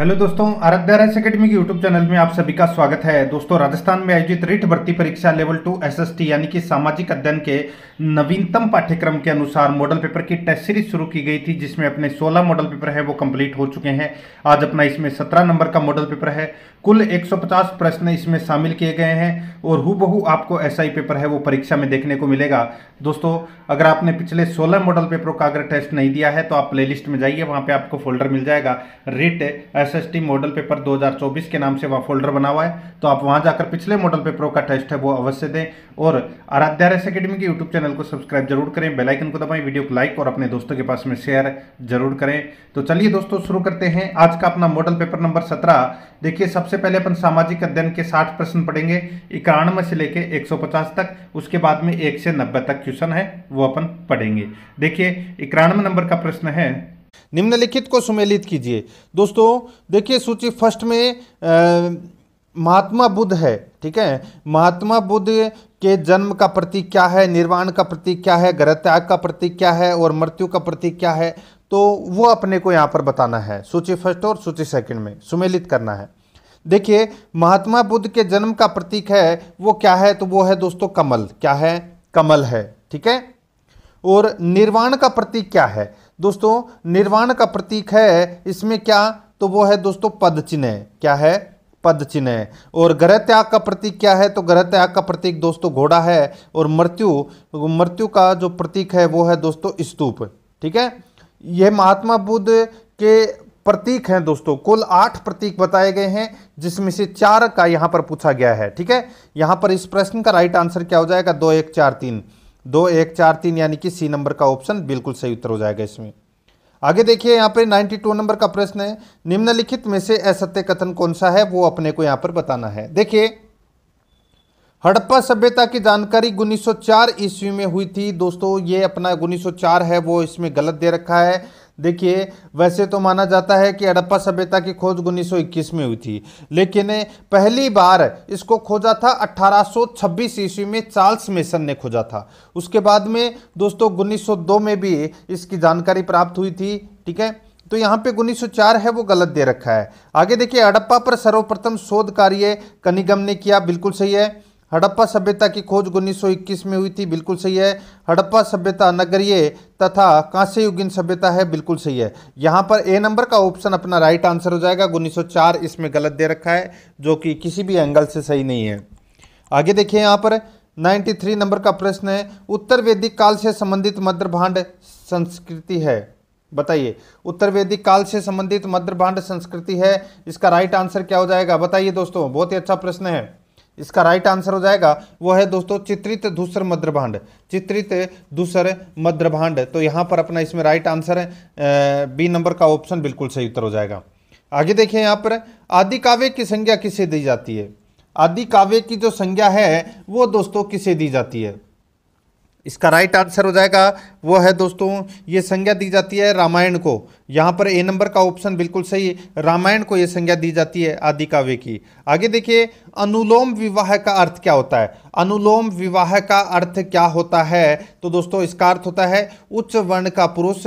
hello दोस्तों आराध्या राइस academy के यूट्यूब चैनल में आप सभी का स्वागत है दोस्तों राजस्थान में आयोजित रिट भर्ती परीक्षा लेवल टू एसएसटी यानी कि सामाजिक अध्ययन के नवीनतम पाठ्यक्रम के अनुसार मॉडल पेपर की टेस्ट सीरीज शुरू की गई थी जिसमें अपने 16 मॉडल पेपर है वो कंप्लीट हो चुके हैं आज अपना इसमें सत्रह नंबर का मॉडल पेपर है कुल एक प्रश्न इसमें शामिल किए गए हैं और हु आपको एस पेपर है वो परीक्षा में देखने को मिलेगा दोस्तों अगर आपने पिछले सोलह मॉडल पेपरों का अगर टेस्ट नहीं दिया है तो आप प्ले में जाइए वहाँ पर आपको फोल्डर मिल जाएगा REET S SST model paper 2024 के नाम से वहाँ फोल्डर बना हुआ है तो आप वहाँ जाकर पिछले मॉडल पेपरों का टेस्ट है वो अवश्य दें और आराध्या रेस अकेडमी के यूट्यूब चैनल को सब्सक्राइब जरूर करें बेलाइकन को दबाएं वीडियो को लाइक और अपने दोस्तों के पास में शेयर जरूर करें तो चलिए दोस्तों शुरू करते हैं आज का अपना मॉडल पेपर नंबर सत्रह देखिए सबसे पहले अपन सामाजिक अध्ययन के साठ प्रश्न पढ़ेंगे इक्यानवे से लेके 150 तक उसके बाद में एक से नब्बे तक क्वेश्चन है वो अपन पढ़ेंगे देखिए इक्यानवे नंबर का प्रश्न है निम्नलिखित को सुमेलित कीजिए दोस्तों देखिए सूची फर्स्ट में आ, महात्मा बुद्ध है ठीक है महात्मा बुद्ध के जन्म का प्रतीक क्या है निर्वाण का प्रतीक क्या है गृहत्याग का प्रतीक क्या है और मृत्यु का प्रतीक क्या है तो वो अपने को यहाँ पर बताना है सूची फर्स्ट और सूची सेकंड में सुमेलित करना है देखिए महात्मा बुद्ध के जन्म का प्रतीक है वो क्या है तो वो है दोस्तों कमल क्या है कमल है ठीक है और निर्वाण का प्रतीक क्या है दोस्तों निर्वाण का प्रतीक है इसमें क्या तो वो है दोस्तों पद चिन्ह क्या है पद चिन्ह और ग्रह त्याग का प्रतीक क्या है तो ग्रह त्याग का प्रतीक दोस्तों घोड़ा है और मृत्यु मृत्यु का जो प्रतीक है वो है दोस्तों स्तूप ठीक है यह महात्मा बुद्ध के प्रतीक हैं दोस्तों कुल आठ प्रतीक बताए गए हैं जिसमें से चार का यहां पर पूछा गया है ठीक है यहां पर इस प्रश्न का राइट आंसर क्या हो जाएगा दो एक चार तीन दो एक चार तीन यानी कि सी नंबर का ऑप्शन बिल्कुल सही उत्तर हो जाएगा इसमें आगे देखिए यहाँ पे 92 नंबर का प्रश्न है निम्नलिखित में से असत्य कथन कौन सा है वो अपने को यहाँ पर बताना है देखिए हड़प्पा सभ्यता की जानकारी 1904 ईस्वी में हुई थी दोस्तों ये अपना 1904 है वो इसमें गलत दे रखा है देखिए वैसे तो माना जाता है कि हड़प्पा सभ्यता की खोज 1921 में हुई थी लेकिन पहली बार इसको खोजा था 1826 ईस्वी में चार्ल्स मेसन ने खोजा था उसके बाद में दोस्तों 1902 में भी इसकी जानकारी प्राप्त हुई थी ठीक है तो यहाँ पे 1904 है वो गलत दे रखा है आगे देखिए हड़प्पा पर सर्वप्रथम शोध कार्य कनिगम ने किया बिल्कुल सही है हड़प्पा सभ्यता की खोज 1921 में हुई थी बिल्कुल सही है हड़प्पा सभ्यता नगरीय तथा कांस्य युगीन सभ्यता है बिल्कुल सही है यहाँ पर ए नंबर का ऑप्शन अपना राइट आंसर हो जाएगा 1904 इसमें गलत दे रखा है जो कि किसी भी एंगल से सही नहीं है आगे देखिए यहाँ पर 93 नंबर का प्रश्न है उत्तर वैदिक काल से संबंधित मध्य भांड संस्कृति है बताइए उत्तर वैदिक काल से संबंधित मध्य भांड संस्कृति है इसका राइट आंसर क्या हो जाएगा बताइए दोस्तों बहुत ही अच्छा प्रश्न है इसका राइट आंसर हो जाएगा वो है दोस्तों चित्रित दूसर मद्रभांड चित्रित दूसर मद्रभांड तो यहाँ पर अपना इसमें राइट आंसर है बी नंबर का ऑप्शन बिल्कुल सही उत्तर हो जाएगा आगे देखिए यहाँ पर आदि काव्य की संज्ञा किसे दी जाती है आदि काव्य की जो संज्ञा है वो दोस्तों किसे दी जाती है इसका राइट आंसर हो जाएगा वो है दोस्तों ये संज्ञा दी जाती है रामायण को यहाँ पर ए नंबर का ऑप्शन बिल्कुल सही रामायण को ये संज्ञा दी जाती है आदि काव्य की आगे देखिए अनुलोम विवाह का अर्थ क्या होता है अनुलोम विवाह का अर्थ क्या होता है तो दोस्तों इसका अर्थ होता है उच्च वर्ण का पुरुष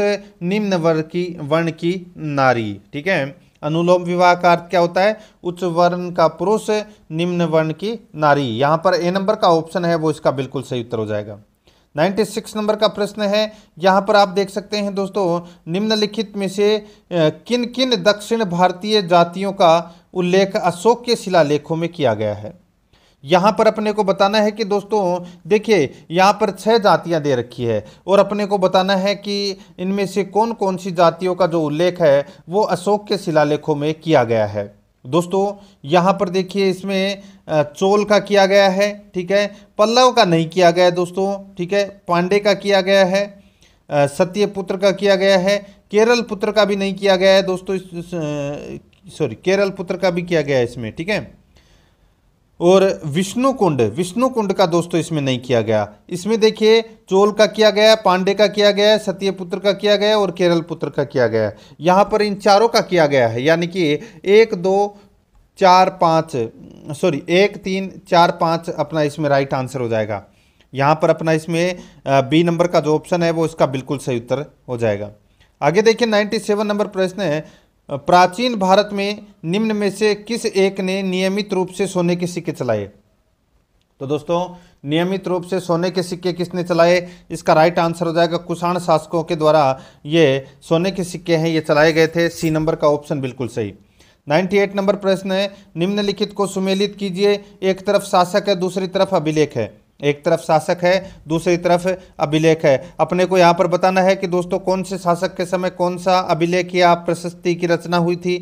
निम्न वर्ण की वर्ण की नारी ठीक है अनुलोम विवाह का अर्थ क्या होता है उच्च वर्ण का पुरुष निम्न वर्ण की नारी यहाँ पर ए नंबर का ऑप्शन है वो इसका बिल्कुल सही उत्तर हो जाएगा 96 नंबर का प्रश्न है यहाँ पर आप देख सकते हैं दोस्तों निम्नलिखित में से किन किन दक्षिण भारतीय जातियों का उल्लेख अशोक के शिलालेखों में किया गया है यहाँ पर अपने को बताना है कि दोस्तों देखिए यहाँ पर छह जातियाँ दे रखी है और अपने को बताना है कि इनमें से कौन कौन सी जातियों का जो उल्लेख है वो अशोक के शिलालेखों में किया गया है दोस्तों यहाँ पर देखिए इसमें चोल का किया गया है ठीक है पल्लव का नहीं किया गया है दोस्तों ठीक है पांडे का किया गया है सत्यपुत्र का किया गया है केरल पुत्र का भी नहीं किया गया है दोस्तों सॉरी केरल पुत्र का भी किया गया है इसमें ठीक है और विष्णु कुंड विष्णु कुंड का दोस्तों इसमें नहीं किया गया इसमें देखिए चोल का किया गया पांडे का किया गया सत्य पुत्र का किया गया और केरल पुत्र का किया गया यहाँ पर इन चारों का किया गया है यानी कि एक दो चार पाँच सॉरी एक तीन चार पाँच अपना इसमें राइट आंसर हो जाएगा यहाँ पर अपना इसमें बी नंबर का जो ऑप्शन है वो इसका बिल्कुल सही उत्तर हो जाएगा आगे देखिए 97 नंबर प्रश्न है प्राचीन भारत में निम्न में से किस एक ने नियमित रूप से सोने के सिक्के चलाए तो दोस्तों नियमित रूप से सोने के सिक्के किसने चलाए इसका राइट आंसर हो जाएगा कुषाण शासकों के द्वारा ये सोने के सिक्के हैं ये चलाए गए थे सी नंबर का ऑप्शन बिल्कुल सही 98 नंबर प्रश्न है निम्नलिखित को सुमेलित कीजिए एक तरफ शासक है दूसरी तरफ अभिलेख है एक तरफ शासक है दूसरी तरफ अभिलेख है अपने को यहाँ पर बताना है कि दोस्तों कौन से शासक के समय कौन सा अभिलेख या प्रशस्ति की रचना हुई थी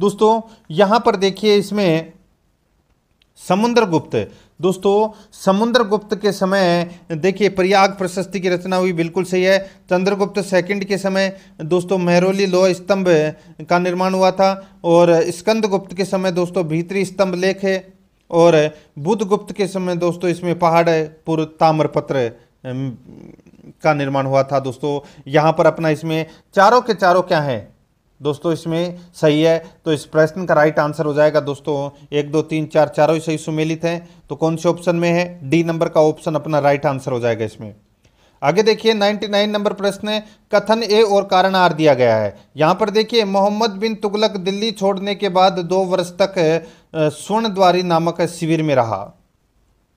दोस्तों यहाँ पर देखिए इसमें समुद्रगुप्त दोस्तों समुद्रगुप्त के समय देखिए प्रयाग प्रशस्ति की रचना हुई बिल्कुल सही है चंद्रगुप्त सेकंड के समय दोस्तों मेहरोली लोह स्तंभ का निर्माण हुआ था और स्कंदगुप्त के समय दोस्तों भीतरी स्तंभ लेख है और गुप्त के समय दोस्तों इसमें पहाड़ पुर ताम्रपत्र का निर्माण हुआ था दोस्तों यहाँ पर अपना इसमें चारों के चारों क्या है दोस्तों इसमें सही है तो इस प्रश्न का राइट आंसर हो जाएगा दोस्तों एक दो तीन चार चारों ही सही सुमेलित हैं तो कौन से ऑप्शन में है डी नंबर का ऑप्शन अपना राइट आंसर हो जाएगा इसमें आगे देखिए 99 नंबर प्रश्न है कथन ए और कारण आर दिया गया है यहाँ पर देखिए मोहम्मद बिन तुगलक दिल्ली छोड़ने के बाद दो वर्ष तक स्वर्ण द्वारी नामक शिविर में रहा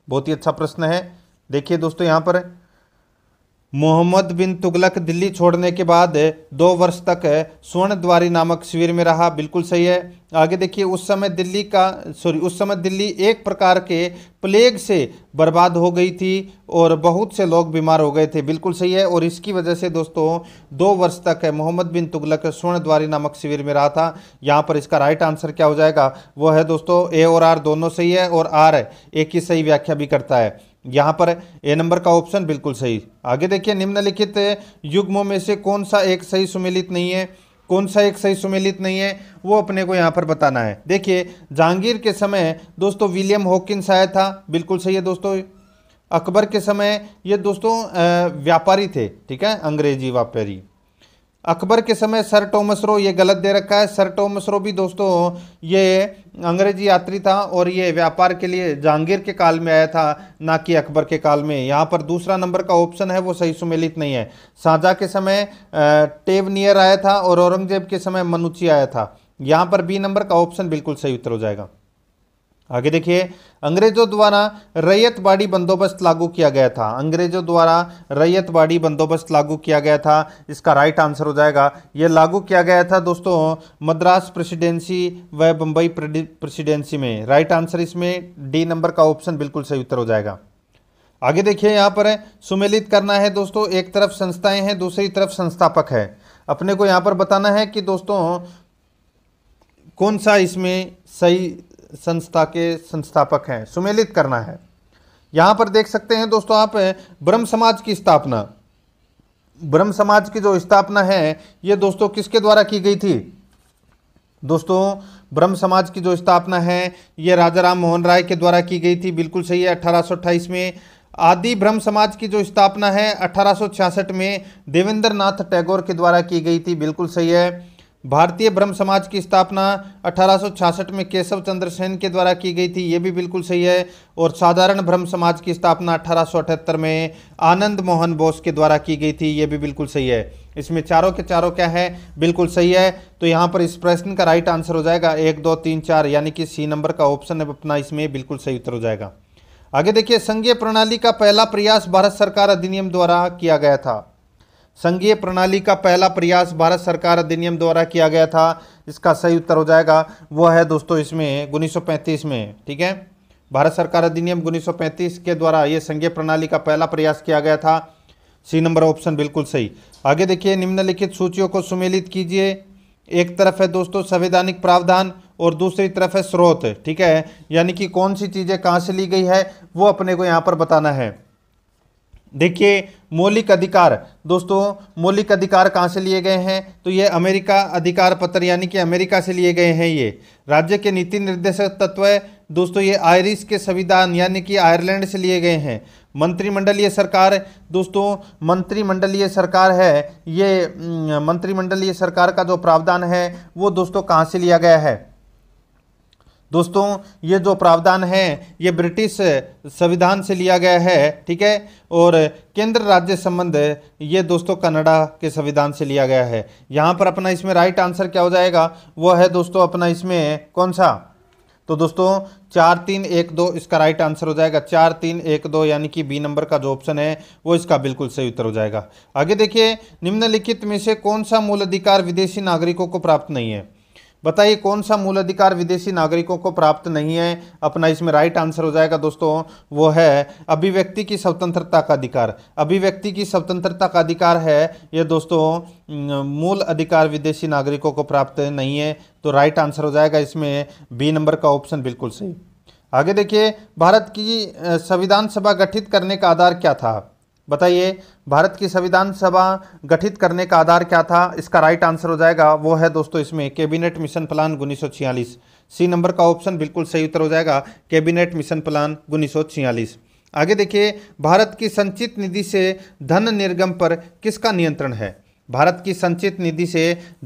बहुत ही अच्छा प्रश्न है देखिए दोस्तों यहाँ पर मोहम्मद बिन तुगलक दिल्ली छोड़ने के बाद दो वर्ष तक स्वर्ण द्वारी नामक शिविर में रहा बिल्कुल सही है आगे देखिए उस समय दिल्ली का सॉरी उस समय दिल्ली एक प्रकार के प्लेग से बर्बाद हो गई थी और बहुत से लोग बीमार हो गए थे बिल्कुल सही है और इसकी वजह से दोस्तों दो वर्ष तक है मोहम्मद बिन तुगलक स्वर्ण द्वारी नामक शिविर में रहा था यहाँ पर इसका राइट आंसर क्या हो जाएगा वो है दोस्तों ए और आर दोनों सही है और आर एक ही सही व्याख्या भी करता है यहाँ पर ए नंबर का ऑप्शन बिल्कुल सही आगे देखिए निम्नलिखित युग्मों में से कौन सा एक सही सुमेलित नहीं है कौन सा एक सही सुमेलित नहीं है वो अपने को यहाँ पर बताना है देखिए जहांगीर के समय दोस्तों विलियम हॉकिंस आया था बिल्कुल सही है दोस्तों अकबर के समय ये दोस्तों व्यापारी थे ठीक है अंग्रेजी व्यापारी अकबर के समय सर टोमस रो ये गलत दे रखा है सर टोमस रो भी दोस्तों ये अंग्रेजी यात्री था और ये व्यापार के लिए जहांगीर के काल में आया था ना कि अकबर के काल में यहाँ पर दूसरा नंबर का ऑप्शन है वो सही सुमेलित नहीं है साझा के समय टेवनियर आया था और औरंगजेब के समय मनुची आया था यहाँ पर बी नंबर का ऑप्शन बिल्कुल सही उत्तर हो जाएगा आगे देखिए अंग्रेजों द्वारा रैयतबाड़ी बंदोबस्त लागू किया गया था अंग्रेजों द्वारा रैयतबाड़ी बंदोबस्त लागू किया गया था इसका राइट आंसर हो जाएगा यह लागू किया गया था दोस्तों मद्रास प्रेसिडेंसी व बंबई प्रेसिडेंसी में राइट आंसर इसमें डी नंबर का ऑप्शन बिल्कुल सही उत्तर हो जाएगा आगे देखिए यहाँ पर सुमेलित करना है दोस्तों एक तरफ संस्थाएं हैं दूसरी तरफ संस्थापक है अपने को यहाँ पर बताना है कि दोस्तों कौन सा इसमें सही संस्था के संस्थापक हैं सुमेलित करना है यहाँ पर देख सकते हैं दोस्तों आप ब्रह्म समाज की स्थापना ब्रह्म समाज की जो स्थापना है ये दोस्तों किसके द्वारा की गई थी दोस्तों ब्रह्म समाज की जो स्थापना है ये राजा राम मोहन राय के द्वारा की गई थी बिल्कुल सही है अठारह में आदि ब्रह्म समाज की जो स्थापना है अठारह में देवेंद्र नाथ टैगोर के द्वारा की गई थी बिल्कुल सही है भारतीय ब्रह्म समाज की स्थापना 1866 में केशव चंद्र सेन के द्वारा की गई थी ये भी बिल्कुल सही है और साधारण ब्रह्म समाज की स्थापना 1878 में आनंद मोहन बोस के द्वारा की गई थी ये भी बिल्कुल सही है इसमें चारों के चारों क्या है बिल्कुल सही है तो यहाँ पर इस प्रश्न का राइट आंसर हो जाएगा एक दो तीन चार यानी कि सी नंबर का ऑप्शन अपना इसमें बिल्कुल सही उत्तर हो जाएगा आगे देखिए संघीय प्रणाली का पहला प्रयास भारत सरकार अधिनियम द्वारा किया गया था संघीय प्रणाली का पहला प्रयास भारत सरकार अधिनियम द्वारा किया गया था इसका सही उत्तर हो जाएगा वो है दोस्तों इसमें उन्नीस में ठीक है भारत सरकार अधिनियम उन्नीस के द्वारा ये संघीय प्रणाली का पहला प्रयास किया गया था सी नंबर ऑप्शन बिल्कुल सही आगे देखिए निम्नलिखित सूचियों को सुमेलित कीजिए एक तरफ है दोस्तों संवैधानिक प्रावधान और दूसरी तरफ है स्रोत ठीक है यानी कि कौन सी चीज़ें कहाँ से ली गई है वो अपने को यहाँ पर बताना है देखिए मौलिक अधिकार दोस्तों मौलिक अधिकार कहाँ से लिए गए हैं तो ये अमेरिका अधिकार पत्र यानी कि अमेरिका से लिए गए हैं ये राज्य के नीति निर्देशक तत्व दोस्तों ये आयरिश के संविधान यानी कि आयरलैंड से लिए गए हैं मंत्रिमंडलीय सरकार दोस्तों मंत्रिमंडलीय सरकार है ये मंत्रिमंडलीय सरकार का जो प्रावधान है वो दोस्तों कहाँ से लिया गया है दोस्तों ये जो प्रावधान है ये ब्रिटिश संविधान से लिया गया है ठीक है और केंद्र राज्य संबंध ये दोस्तों कनाडा के संविधान से लिया गया है यहाँ पर अपना इसमें राइट आंसर क्या हो जाएगा वो है दोस्तों अपना इसमें कौन सा तो दोस्तों चार तीन एक दो इसका राइट आंसर हो जाएगा चार तीन एक दो यानी कि बी नंबर का जो ऑप्शन है वो इसका बिल्कुल सही उत्तर हो जाएगा आगे देखिए निम्नलिखित में से कौन सा मूल अधिकार विदेशी नागरिकों को प्राप्त नहीं है बताइए कौन सा मूल अधिकार विदेशी नागरिकों को प्राप्त नहीं है अपना इसमें राइट आंसर हो जाएगा दोस्तों वो है अभिव्यक्ति की स्वतंत्रता का अधिकार अभिव्यक्ति की स्वतंत्रता का अधिकार है ये दोस्तों मूल अधिकार विदेशी नागरिकों को प्राप्त नहीं है तो राइट आंसर हो जाएगा इसमें बी नंबर का ऑप्शन बिल्कुल सही आगे देखिए भारत की संविधान सभा गठित करने का आधार क्या था बताइए भारत की संविधान सभा गठित करने का आधार क्या था इसका राइट आंसर हो जाएगा वो है दोस्तों इसमें कैबिनेट मिशन प्लान उन्नीस सी नंबर का ऑप्शन बिल्कुल सही उत्तर हो जाएगा कैबिनेट मिशन प्लान उन्नीस आगे देखिए भारत की संचित निधि से धन निर्गम पर किसका नियंत्रण है भारत की संचित निधि से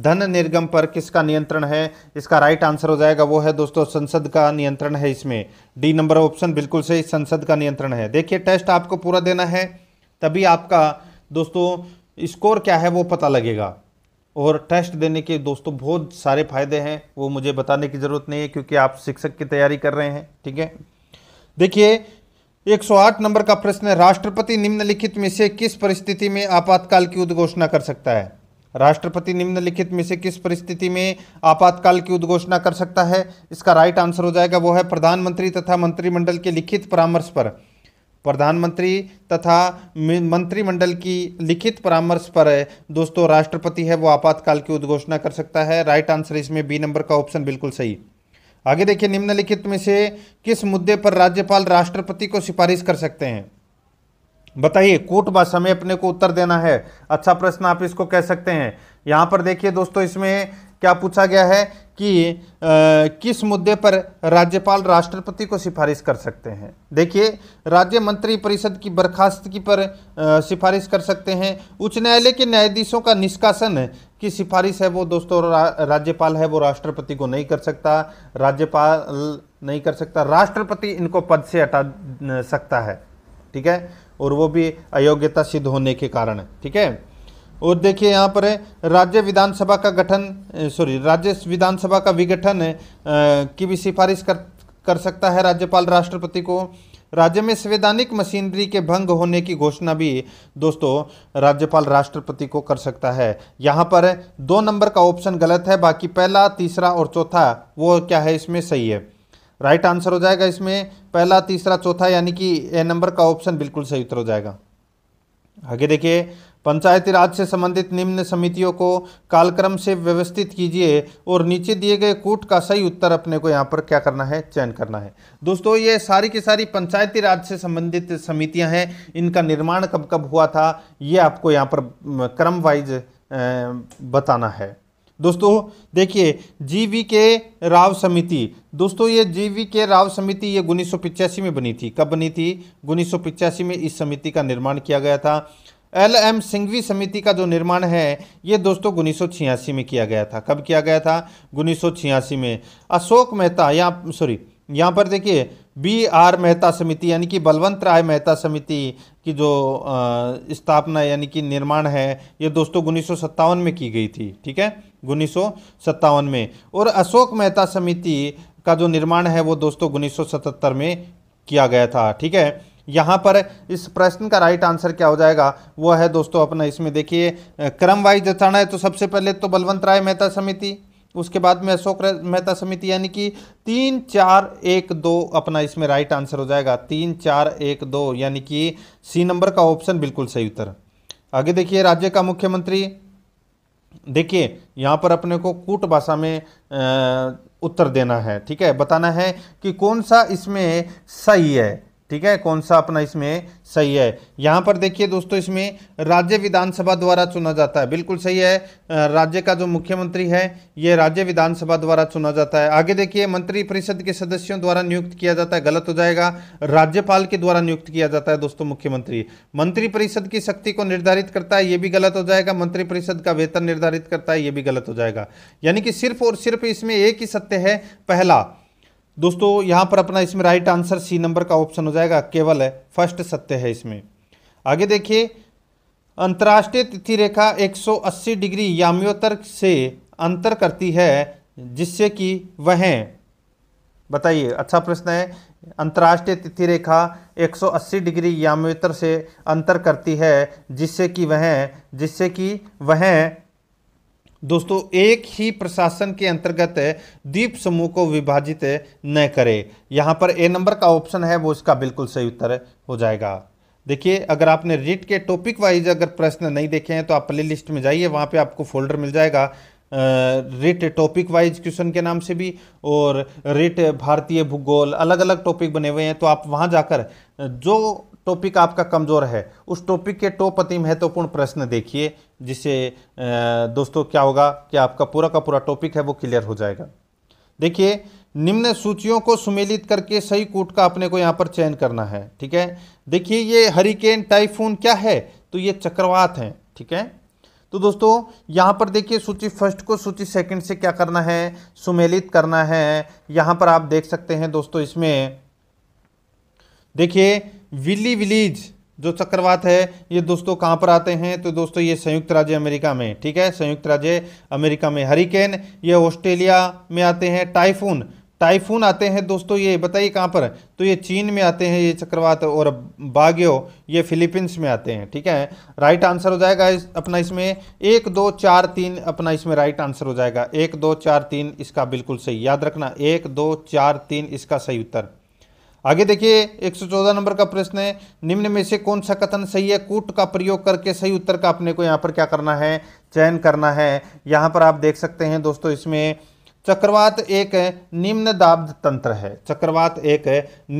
धन निर्गम पर किसका नियंत्रण है इसका राइट आंसर हो जाएगा वो है दोस्तों संसद का नियंत्रण है इसमें डी नंबर ऑप्शन बिल्कुल सही संसद का नियंत्रण है देखिए टेस्ट आपको पूरा देना है तभी आपका दोस्तों स्कोर क्या है वो पता लगेगा और टेस्ट देने के दोस्तों बहुत सारे फ़ायदे हैं वो मुझे बताने की ज़रूरत नहीं है क्योंकि आप शिक्षक की तैयारी कर रहे हैं ठीक है देखिए 108 नंबर का प्रश्न है राष्ट्रपति निम्नलिखित में से किस परिस्थिति में आपातकाल की उद्घोषणा कर सकता है राष्ट्रपति निम्नलिखित में से किस परिस्थिति में आपातकाल की उद्घोषणा कर सकता है इसका राइट आंसर हो जाएगा वो है प्रधानमंत्री तथा मंत्रिमंडल के लिखित परामर्श पर प्रधानमंत्री तथा मंत्रिमंडल की लिखित परामर्श पर दोस्तों राष्ट्रपति है वो आपातकाल की उद्घोषणा कर सकता है राइट आंसर इसमें बी नंबर का ऑप्शन बिल्कुल सही आगे देखिए निम्नलिखित में से किस मुद्दे पर राज्यपाल राष्ट्रपति को सिफारिश कर सकते हैं बताइए कोट भाषा में अपने को उत्तर देना है अच्छा प्रश्न आप इसको कह सकते हैं यहाँ पर देखिए दोस्तों इसमें क्या पूछा गया है कि आ, किस मुद्दे पर राज्यपाल राष्ट्रपति को सिफारिश कर सकते हैं देखिए राज्य मंत्री परिषद की बर्खास्तगी पर सिफारिश कर सकते हैं उच्च न्यायालय के न्यायाधीशों का निष्कासन की सिफारिश है वो दोस्तों रा, राज्यपाल है वो राष्ट्रपति को नहीं कर सकता राज्यपाल नहीं कर सकता राष्ट्रपति इनको पद से हटा सकता है ठीक है और वो भी अयोग्यता सिद्ध होने के कारण ठीक है और देखिए यहाँ पर है राज्य विधानसभा का गठन सॉरी राज्य विधानसभा का विघटन की भी सिफारिश कर कर सकता है राज्यपाल राष्ट्रपति को राज्य में संवैधानिक मशीनरी के भंग होने की घोषणा भी दोस्तों राज्यपाल राष्ट्रपति को कर सकता है यहाँ पर दो नंबर का ऑप्शन गलत है बाकी पहला तीसरा और चौथा वो क्या है इसमें सही है राइट आंसर हो जाएगा इसमें पहला तीसरा चौथा यानी कि ए नंबर का ऑप्शन बिल्कुल सही उत्तर हो जाएगा आगे देखिए पंचायती राज से संबंधित निम्न समितियों को कालक्रम से व्यवस्थित कीजिए और नीचे दिए गए कूट का सही उत्तर अपने को यहाँ पर क्या करना है चयन करना है दोस्तों ये सारी की सारी पंचायती राज से संबंधित समितियाँ हैं इनका निर्माण कब कब हुआ था ये आपको यहाँ पर क्रम वाइज बताना है दोस्तों देखिए जीवी के राव समिति दोस्तों ये जीवी के राव समिति ये उन्नीस में बनी थी कब बनी थी उन्नीस में इस समिति का निर्माण किया गया था एल एम सिंघवी समिति का जो निर्माण है ये दोस्तों उन्नीस में किया गया था कब किया गया था उन्नीस में अशोक मेहता यहाँ सॉरी यहाँ पर देखिए बी आर मेहता समिति यानी कि बलवंत राय मेहता समिति की जो स्थापना यानी कि निर्माण है ये दोस्तों उन्नीस में की गई थी ठीक है उन्नीस में और अशोक मेहता समिति का जो निर्माण है वो दोस्तों उन्नीस में किया गया था ठीक है यहाँ पर इस प्रश्न का राइट आंसर क्या हो जाएगा वो है दोस्तों अपना इसमें देखिए क्रम वाइज जताना है तो सबसे पहले तो बलवंत राय मेहता समिति उसके बाद में अशोक मेहता समिति यानी कि तीन चार एक दो अपना इसमें राइट आंसर हो जाएगा तीन चार एक दो यानी कि सी नंबर का ऑप्शन बिल्कुल सही उत्तर आगे देखिए राज्य का मुख्यमंत्री देखिए यहाँ पर अपने को कूट भाषा में आ, उत्तर देना है ठीक है बताना है कि कौन सा इसमें सही है ठीक है कौन सा अपना इसमें सही है यहाँ पर देखिए दोस्तों इसमें राज्य विधानसभा द्वारा चुना जाता है बिल्कुल सही है राज्य का जो मुख्यमंत्री है ये राज्य विधानसभा द्वारा चुना जाता है आगे देखिए मंत्री परिषद के सदस्यों द्वारा नियुक्त किया जाता है गलत हो जाएगा राज्यपाल के द्वारा नियुक्त किया जाता है दोस्तों मुख्यमंत्री मंत्रिपरिषद की शक्ति को निर्धारित करता है ये भी गलत हो जाएगा मंत्रिपरिषद का वेतन निर्धारित करता है ये भी गलत हो जाएगा यानी कि सिर्फ और सिर्फ इसमें एक ही सत्य है पहला दोस्तों यहाँ पर अपना इसमें राइट आंसर सी नंबर का ऑप्शन हो जाएगा केवल है फर्स्ट सत्य है इसमें आगे देखिए अंतर्राष्ट्रीय तिथि रेखा 180 डिग्री याम्योतर से अंतर करती है जिससे कि वह बताइए अच्छा प्रश्न है अंतर्राष्ट्रीय तिथि रेखा 180 डिग्री याम्योतर से अंतर करती है जिससे कि वह जिससे कि वह दोस्तों एक ही प्रशासन के अंतर्गत द्वीप समूह को विभाजित न करे यहाँ पर ए नंबर का ऑप्शन है वो इसका बिल्कुल सही उत्तर हो जाएगा देखिए अगर आपने रिट के टॉपिक वाइज अगर प्रश्न नहीं देखे हैं तो आप प्ले लिस्ट में जाइए वहाँ पे आपको फोल्डर मिल जाएगा रिट टॉपिक वाइज क्वेश्चन के नाम से भी और रिट भारतीय भूगोल अलग अलग टॉपिक बने हुए हैं तो आप वहाँ जाकर जो टॉपिक आपका कमज़ोर है उस टॉपिक के टॉप अति महत्वपूर्ण प्रश्न देखिए जिसे दोस्तों क्या होगा कि आपका पूरा का पूरा टॉपिक है वो क्लियर हो जाएगा देखिए निम्न सूचियों को सुमेलित करके सही कूट का अपने को यहाँ पर चयन करना है ठीक है देखिए ये हरिकेन टाइफून क्या है तो ये चक्रवात हैं ठीक है तो दोस्तों यहाँ पर देखिए सूची फर्स्ट को सूची सेकंड से क्या करना है सुमेलित करना है यहाँ पर आप देख सकते हैं दोस्तों इसमें देखिए विली विलीज जो चक्रवात है ये दोस्तों कहाँ पर आते हैं तो दोस्तों ये संयुक्त राज्य अमेरिका में ठीक है संयुक्त राज्य अमेरिका में हरिकेन ये ऑस्ट्रेलिया में आते हैं टाइफून टाइफून आते हैं दोस्तों ये बताइए कहाँ पर तो ये चीन में आते हैं ये चक्रवात और बाग्यो ये फिलीपींस में आते हैं ठीक है राइट आंसर हो जाएगा इस अपना इसमें एक दो चार तीन अपना इसमें राइट आंसर हो जाएगा एक दो चार तीन इसका बिल्कुल सही याद रखना एक दो चार तीन इसका सही उत्तर आगे देखिए 114 नंबर का प्रश्न है निम्न में से कौन सा कथन सही है कूट का प्रयोग करके सही उत्तर का अपने को यहाँ पर क्या करना है चयन करना है यहाँ पर आप देख सकते हैं दोस्तों इसमें चक्रवात एक निम्न दाब तंत्र है चक्रवात एक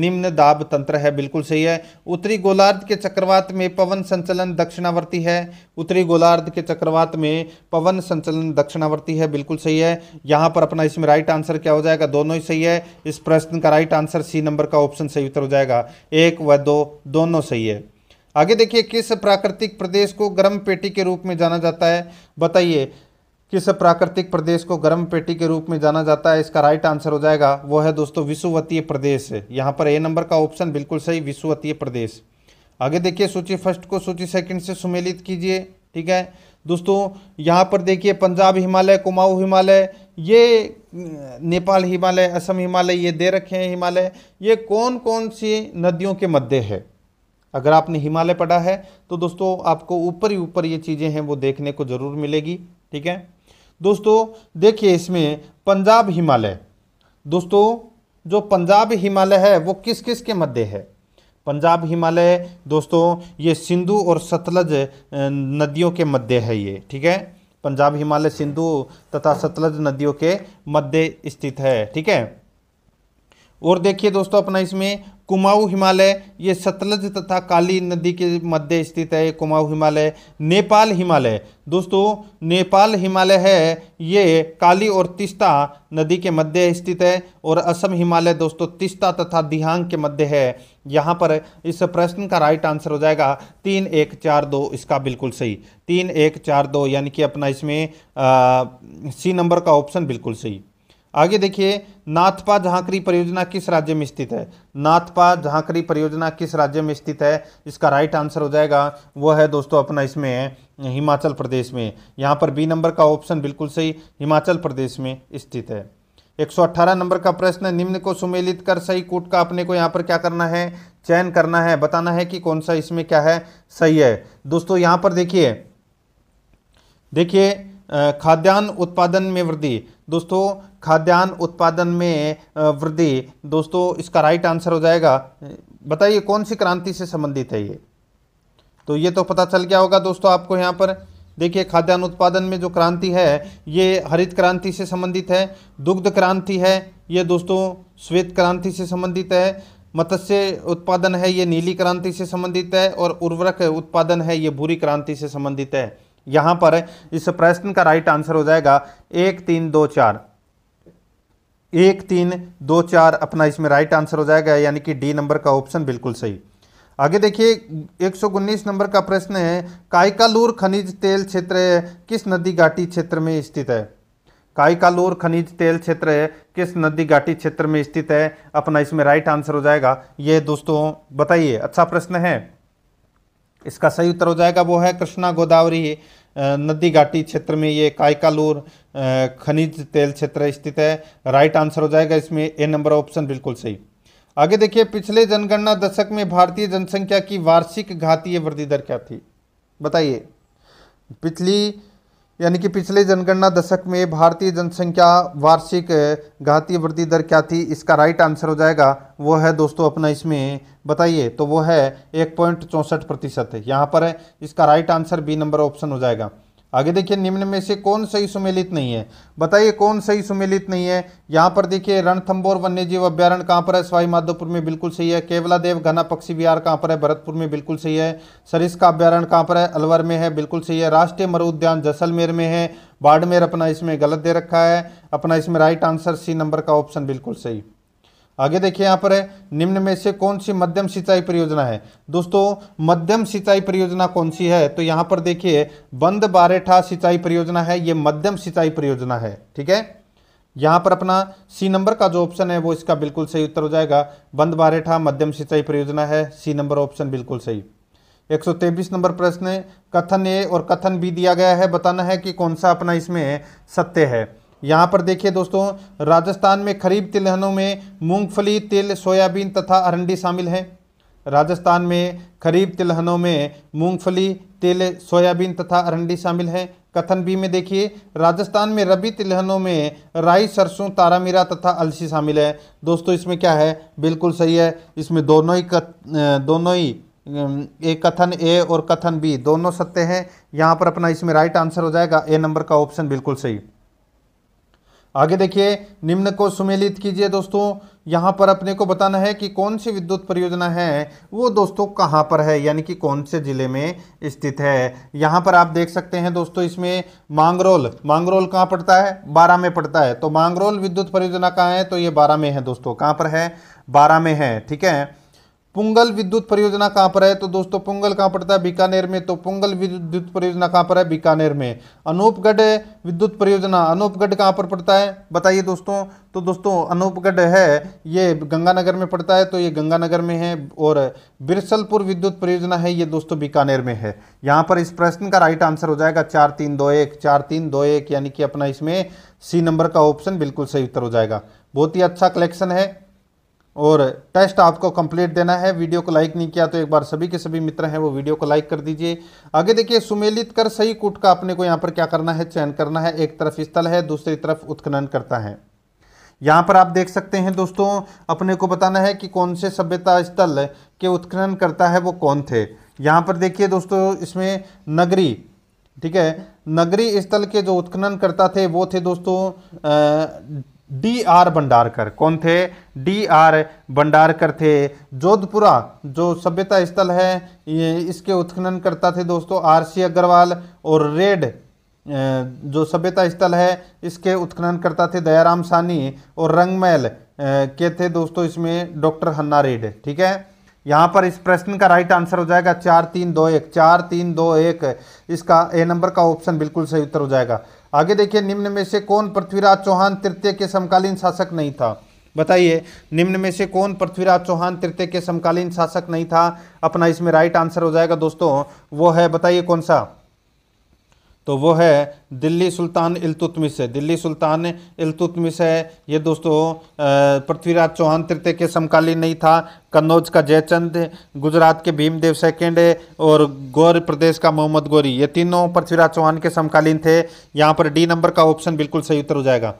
निम्न दाब तंत्र है बिल्कुल सही है उत्तरी गोलार्ध के चक्रवात में पवन संचलन दक्षिणावर्ती है उत्तरी गोलार्ध के चक्रवात में पवन संचलन दक्षिणावर्ती है बिल्कुल सही है यहाँ पर अपना इसमें राइट आंसर क्या हो जाएगा दोनों ही सही है इस प्रश्न का राइट आंसर सी नंबर का ऑप्शन सही उत्तर हो जाएगा एक व दो दोनों सही है आगे देखिए किस प्राकृतिक प्रदेश को गर्म पेटी के रूप में जाना जाता है बताइए किस प्राकृतिक प्रदेश को गर्म पेटी के रूप में जाना जाता है इसका राइट आंसर हो जाएगा वो है दोस्तों विश्ववतीय प्रदेश यहाँ पर ए नंबर का ऑप्शन बिल्कुल सही विश्ववतीय प्रदेश आगे देखिए सूची फर्स्ट को सूची सेकंड से सुमेलित कीजिए ठीक है दोस्तों यहाँ पर देखिए पंजाब हिमालय कुमाऊँ हिमालय ये नेपाल हिमालय असम हिमालय ये दे रखे हैं हिमालय ये कौन कौन सी नदियों के मध्य है अगर आपने हिमालय पढ़ा है तो दोस्तों आपको ऊपर ही ऊपर ये चीज़ें हैं वो देखने को ज़रूर मिलेगी ठीक है दोस्तों देखिए इसमें पंजाब हिमालय दोस्तों जो पंजाब हिमालय है वो किस किस के मध्य है पंजाब हिमालय दोस्तों ये सिंधु और सतलज नदियों के मध्य है ये ठीक है पंजाब हिमालय सिंधु तथा सतलज नदियों के मध्य स्थित है ठीक है और देखिए दोस्तों अपना इसमें कुमाऊ हिमालय ये सतलज तथा काली नदी के मध्य स्थित है कुमाऊ हिमालय नेपाल हिमालय दोस्तों नेपाल हिमालय है ये काली और तिस्ता नदी के मध्य स्थित है और असम हिमालय दोस्तों तिस्ता तथा दिहांग के मध्य है यहाँ पर इस प्रश्न का राइट आंसर हो जाएगा तीन एक चार दो इसका बिल्कुल सही तीन एक चार दो यानी कि अपना इसमें आ, सी नंबर का ऑप्शन बिल्कुल सही आगे देखिए नाथपा झांकरी परियोजना किस राज्य में स्थित है नाथपा झांकरी परियोजना किस राज्य में स्थित है इसका राइट आंसर हो जाएगा वो है दोस्तों अपना इसमें है हिमाचल प्रदेश में यहाँ पर बी नंबर का ऑप्शन बिल्कुल सही हिमाचल प्रदेश में स्थित है 118 नंबर का प्रश्न निम्न को सुमेलित कर सही कूट का अपने को यहाँ पर क्या करना है चयन करना है बताना है कि कौन सा इसमें क्या है सही है दोस्तों यहाँ पर देखिए देखिए खाद्यान्न उत्पादन में वृद्धि दोस्तों खाद्यान्न उत्पादन में वृद्धि दोस्तों इसका राइट आंसर हो जाएगा बताइए कौन सी क्रांति से संबंधित है ये तो ये तो पता चल गया होगा दोस्तों आपको यहाँ पर देखिए खाद्यान्न उत्पादन में जो क्रांति है ये हरित क्रांति से संबंधित है दुग्ध क्रांति है ये दोस्तों श्वेत क्रांति से संबंधित है मत्स्य उत्पादन है ये नीली क्रांति से संबंधित है और उर्वरक उत्पादन है ये भूरी क्रांति से संबंधित है यहां पर इस प्रश्न का राइट आंसर हो जाएगा एक तीन दो चार एक तीन दो चार अपना इसमें राइट आंसर हो जाएगा यानी कि डी नंबर का ऑप्शन बिल्कुल सही आगे देखिए एक नंबर का प्रश्न है कायकालूर खनिज तेल क्षेत्र किस नदी घाटी क्षेत्र में स्थित है कायकालूर खनिज तेल क्षेत्र किस नदी घाटी क्षेत्र में स्थित है अपना इसमें राइट आंसर हो जाएगा ये दोस्तों बताइए अच्छा प्रश्न है इसका सही उत्तर हो जाएगा वो है कृष्णा गोदावरी नदी घाटी क्षेत्र में ये कायकालूर खनिज तेल क्षेत्र स्थित है राइट आंसर हो जाएगा इसमें ए नंबर ऑप्शन बिल्कुल सही आगे देखिए पिछले जनगणना दशक में भारतीय जनसंख्या की वार्षिक घातीय वृद्धि दर क्या थी बताइए पिछली यानी कि पिछले जनगणना दशक में भारतीय जनसंख्या वार्षिक घातीय वृद्धि दर क्या थी इसका राइट आंसर हो जाएगा वो है दोस्तों अपना इसमें बताइए तो वो है एक पॉइंट चौंसठ प्रतिशत यहाँ पर है इसका right answer B number option हो जाएगा आगे देखिए निम्न में से कौन सही सुमेलित नहीं है बताइए कौन सही सुमेलित नहीं है यहाँ पर देखिए रणथम्बोर वन्यजीव अभ्यारण कहाँ पर है सवाई माधोपुर में बिल्कुल सही है केवला देव घना पक्षी विहार कहाँ पर है भरतपुर में बिल्कुल सही है सरिस का कहाँ पर है अलवर में है बिल्कुल सही है राष्ट्रीय मरु उद्यान जैसलमेर में है बाड़मेर अपना इसमें गलत दे रखा है अपना इसमें राइट आंसर सी नंबर का ऑप्शन बिल्कुल सही आगे देखिए यहाँ पर है निम्न में से कौन सी मध्यम सिंचाई परियोजना है दोस्तों मध्यम सिंचाई परियोजना कौन सी है तो यहाँ पर देखिए बंद बारेठा सिंचाई परियोजना है ये मध्यम सिंचाई परियोजना है ठीक है यहाँ पर अपना सी नंबर का जो ऑप्शन है वो इसका बिल्कुल सही उत्तर हो जाएगा बंद बारेठा मध्यम सिंचाई परियोजना है सी नंबर ऑप्शन बिल्कुल सही एक सौ नंबर प्रश्न कथन ए और कथन बी दिया गया है बताना है कि कौन सा अपना इसमें सत्य है यहाँ पर देखिए दोस्तों राजस्थान में खरीफ तिलहनों में मूंगफली तिल सोयाबीन तथा अरंडी शामिल हैं राजस्थान में खरीफ तिलहनों में मूंगफली तिल सोयाबीन तथा अरंडी शामिल हैं कथन बी में देखिए राजस्थान में रबी तिलहनों में राई सरसों तारामीरा तथा अलसी शामिल है दोस्तों इसमें क्या है बिल्कुल सही है इसमें दोनों ही कथ दोनों ही एक कथन ए और कथन बी दोनों सत्य हैं यहाँ पर अपना इसमें राइट आंसर हो जाएगा ए नंबर का ऑप्शन बिल्कुल सही आगे देखिए निम्न को सुमेलित कीजिए दोस्तों यहाँ पर अपने को बताना है कि कौन सी विद्युत परियोजना है वो दोस्तों कहाँ पर है यानी कि कौन से ज़िले में स्थित है यहाँ पर आप देख सकते हैं दोस्तों इसमें मांगरोल मांगरोल कहाँ पड़ता है बारह में पड़ता है तो मांगरोल विद्युत परियोजना कहाँ है तो ये बारह में है दोस्तों कहाँ पर है बारह में है ठीक है पुंगल विद्युत परियोजना कहाँ पर है तो दोस्तों पुंगल कहाँ पड़ता है बीकानेर में तो पुंगल विद्युत परियोजना कहाँ पर है बीकानेर में अनूपगढ़ विद्युत परियोजना अनूपगढ़ कहाँ पर पड़ता है बताइए दोस्तों तो दोस्तों अनूपगढ़ है ये गंगानगर में पड़ता है तो ये गंगानगर में है और बिरसलपुर विद्युत परियोजना है ये दोस्तों बीकानेर में है यहाँ पर इस प्रश्न का राइट आंसर हो जाएगा चार तीन दो एक चार तीन दो एक यानी कि अपना इसमें सी नंबर का ऑप्शन बिल्कुल सही उत्तर हो जाएगा बहुत ही अच्छा कलेक्शन है और टेस्ट आपको कंप्लीट देना है वीडियो को लाइक नहीं किया तो एक बार सभी के सभी मित्र हैं वो वीडियो को लाइक कर दीजिए आगे देखिए सुमेलित कर सही कूट का अपने को यहाँ पर क्या करना है चयन करना है एक तरफ स्थल है दूसरी तरफ उत्खनन करता है यहाँ पर आप देख सकते हैं दोस्तों अपने को बताना है कि कौन से सभ्यता स्थल के उत्खनन करता है वो कौन थे यहाँ पर देखिए दोस्तों इसमें नगरी ठीक है नगरी स्थल के जो उत्खनन करता थे वो थे दोस्तों डी आर भंडारकर कौन थे डी आर भंडारकर थे जोधपुरा जो सभ्यता स्थल है ये इसके उत्खनन करता थे दोस्तों आर सी अग्रवाल और रेड जो सभ्यता स्थल है इसके उत्खनन करता थे दयाराम सानी और रंगमहल के थे दोस्तों इसमें डॉक्टर हन्ना रेड ठीक है यहाँ पर इस प्रश्न का राइट आंसर हो जाएगा चार तीन दो एक चार तीन दो एक इसका ए नंबर का ऑप्शन बिल्कुल सही उत्तर हो जाएगा आगे देखिए निम्न में से कौन पृथ्वीराज चौहान तृतीय के समकालीन शासक नहीं था बताइए निम्न में से कौन पृथ्वीराज चौहान तृतीय के समकालीन शासक नहीं था अपना इसमें राइट आंसर हो जाएगा दोस्तों वो है बताइए कौन सा तो वो है दिल्ली सुल्तान इल्तुतमिश है दिल्ली सुल्तान इल्तुतमिश है ये दोस्तों पृथ्वीराज चौहान तृतीय के समकालीन नहीं था कन्नौज का जयचंद गुजरात के भीमदेव सेकेंड और गौर प्रदेश का मोहम्मद गौरी ये तीनों पृथ्वीराज चौहान के समकालीन थे यहाँ पर डी नंबर का ऑप्शन बिल्कुल सही उत्तर हो जाएगा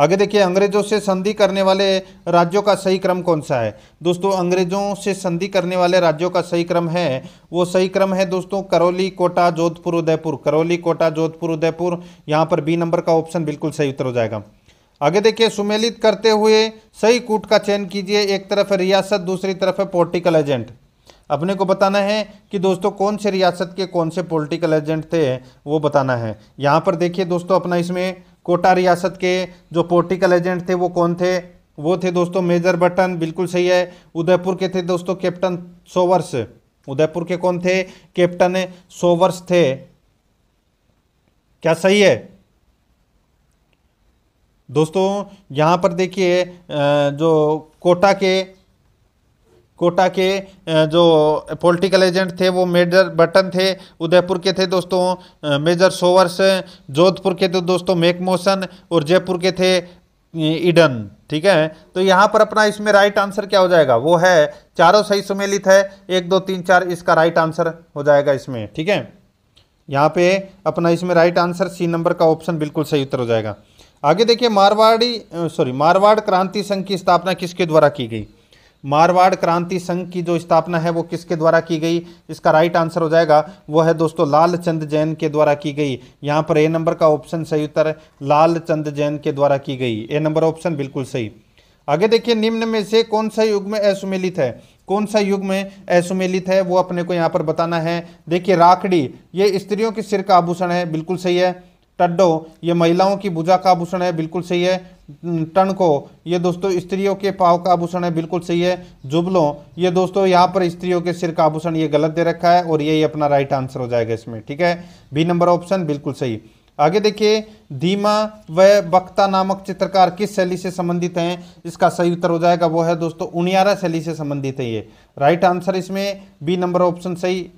आगे देखिए अंग्रेजों से संधि करने वाले राज्यों का सही क्रम कौन सा है दोस्तों अंग्रेजों से संधि करने वाले राज्यों का सही क्रम है वो सही क्रम है दोस्तों करौली कोटा जोधपुर उदयपुर करौली कोटा जोधपुर उदयपुर यहाँ पर बी नंबर का ऑप्शन बिल्कुल सही उत्तर हो जाएगा आगे देखिए सुमेलित करते हुए सही कूट का चयन कीजिए एक तरफ है रियासत दूसरी तरफ है पोलिटिकल एजेंट अपने को बताना है कि दोस्तों कौन से रियासत के कौन से पॉलिटिकल एजेंट थे वो बताना है यहाँ पर देखिए दोस्तों अपना इसमें कोटा रियासत के जो पोलिटिकल एजेंट थे वो कौन थे वो थे दोस्तों मेजर बटन बिल्कुल सही है उदयपुर के थे दोस्तों कैप्टन सोवर्स उदयपुर के कौन थे कैप्टन सोवर्स थे क्या सही है दोस्तों यहाँ पर देखिए जो कोटा के कोटा के जो पॉलिटिकल एजेंट थे वो मेजर बटन थे उदयपुर के थे दोस्तों मेजर सोवर्स जोधपुर के थे दोस्तों मोशन और जयपुर के थे ईडन ठीक है तो यहाँ पर अपना इसमें राइट आंसर क्या हो जाएगा वो है चारों सही सुमेलित है एक दो तीन चार इसका राइट आंसर हो जाएगा इसमें ठीक है यहाँ पे अपना इसमें राइट आंसर सी नंबर का ऑप्शन बिल्कुल सही उत्तर हो जाएगा आगे देखिए मारवाड़ी सॉरी मारवाड़ क्रांति संघ की स्थापना किसके द्वारा की गई मारवाड़ क्रांति संघ की जो स्थापना है वो किसके द्वारा की गई इसका राइट आंसर हो जाएगा वो है दोस्तों लाल चंद जैन के द्वारा की गई यहाँ पर ए नंबर का ऑप्शन सही उत्तर लाल चंद जैन के द्वारा की गई ए नंबर ऑप्शन बिल्कुल सही आगे देखिए निम्न में से कौन सा युग में असुमिलित है कौन सा युग में असुमिलित है वो अपने को यहाँ पर बताना है देखिए राखड़ी ये स्त्रियों के सिर का आभूषण है बिल्कुल सही है टड्डो ये महिलाओं की भुजा का आभूषण है बिल्कुल सही है टनको ये दोस्तों स्त्रियों के पाव का आभूषण है बिल्कुल सही है जुबलों ये दोस्तों यहाँ पर स्त्रियों के सिर का आभूषण ये गलत दे रखा है और यही अपना राइट आंसर हो जाएगा इसमें ठीक है बी नंबर ऑप्शन बिल्कुल सही आगे देखिए धीमा व बक्ता नामक चित्रकार किस शैली से संबंधित हैं इसका सही उत्तर हो जाएगा वो है दोस्तों उनियारा शैली से संबंधित है ये राइट आंसर इसमें बी नंबर ऑप्शन सही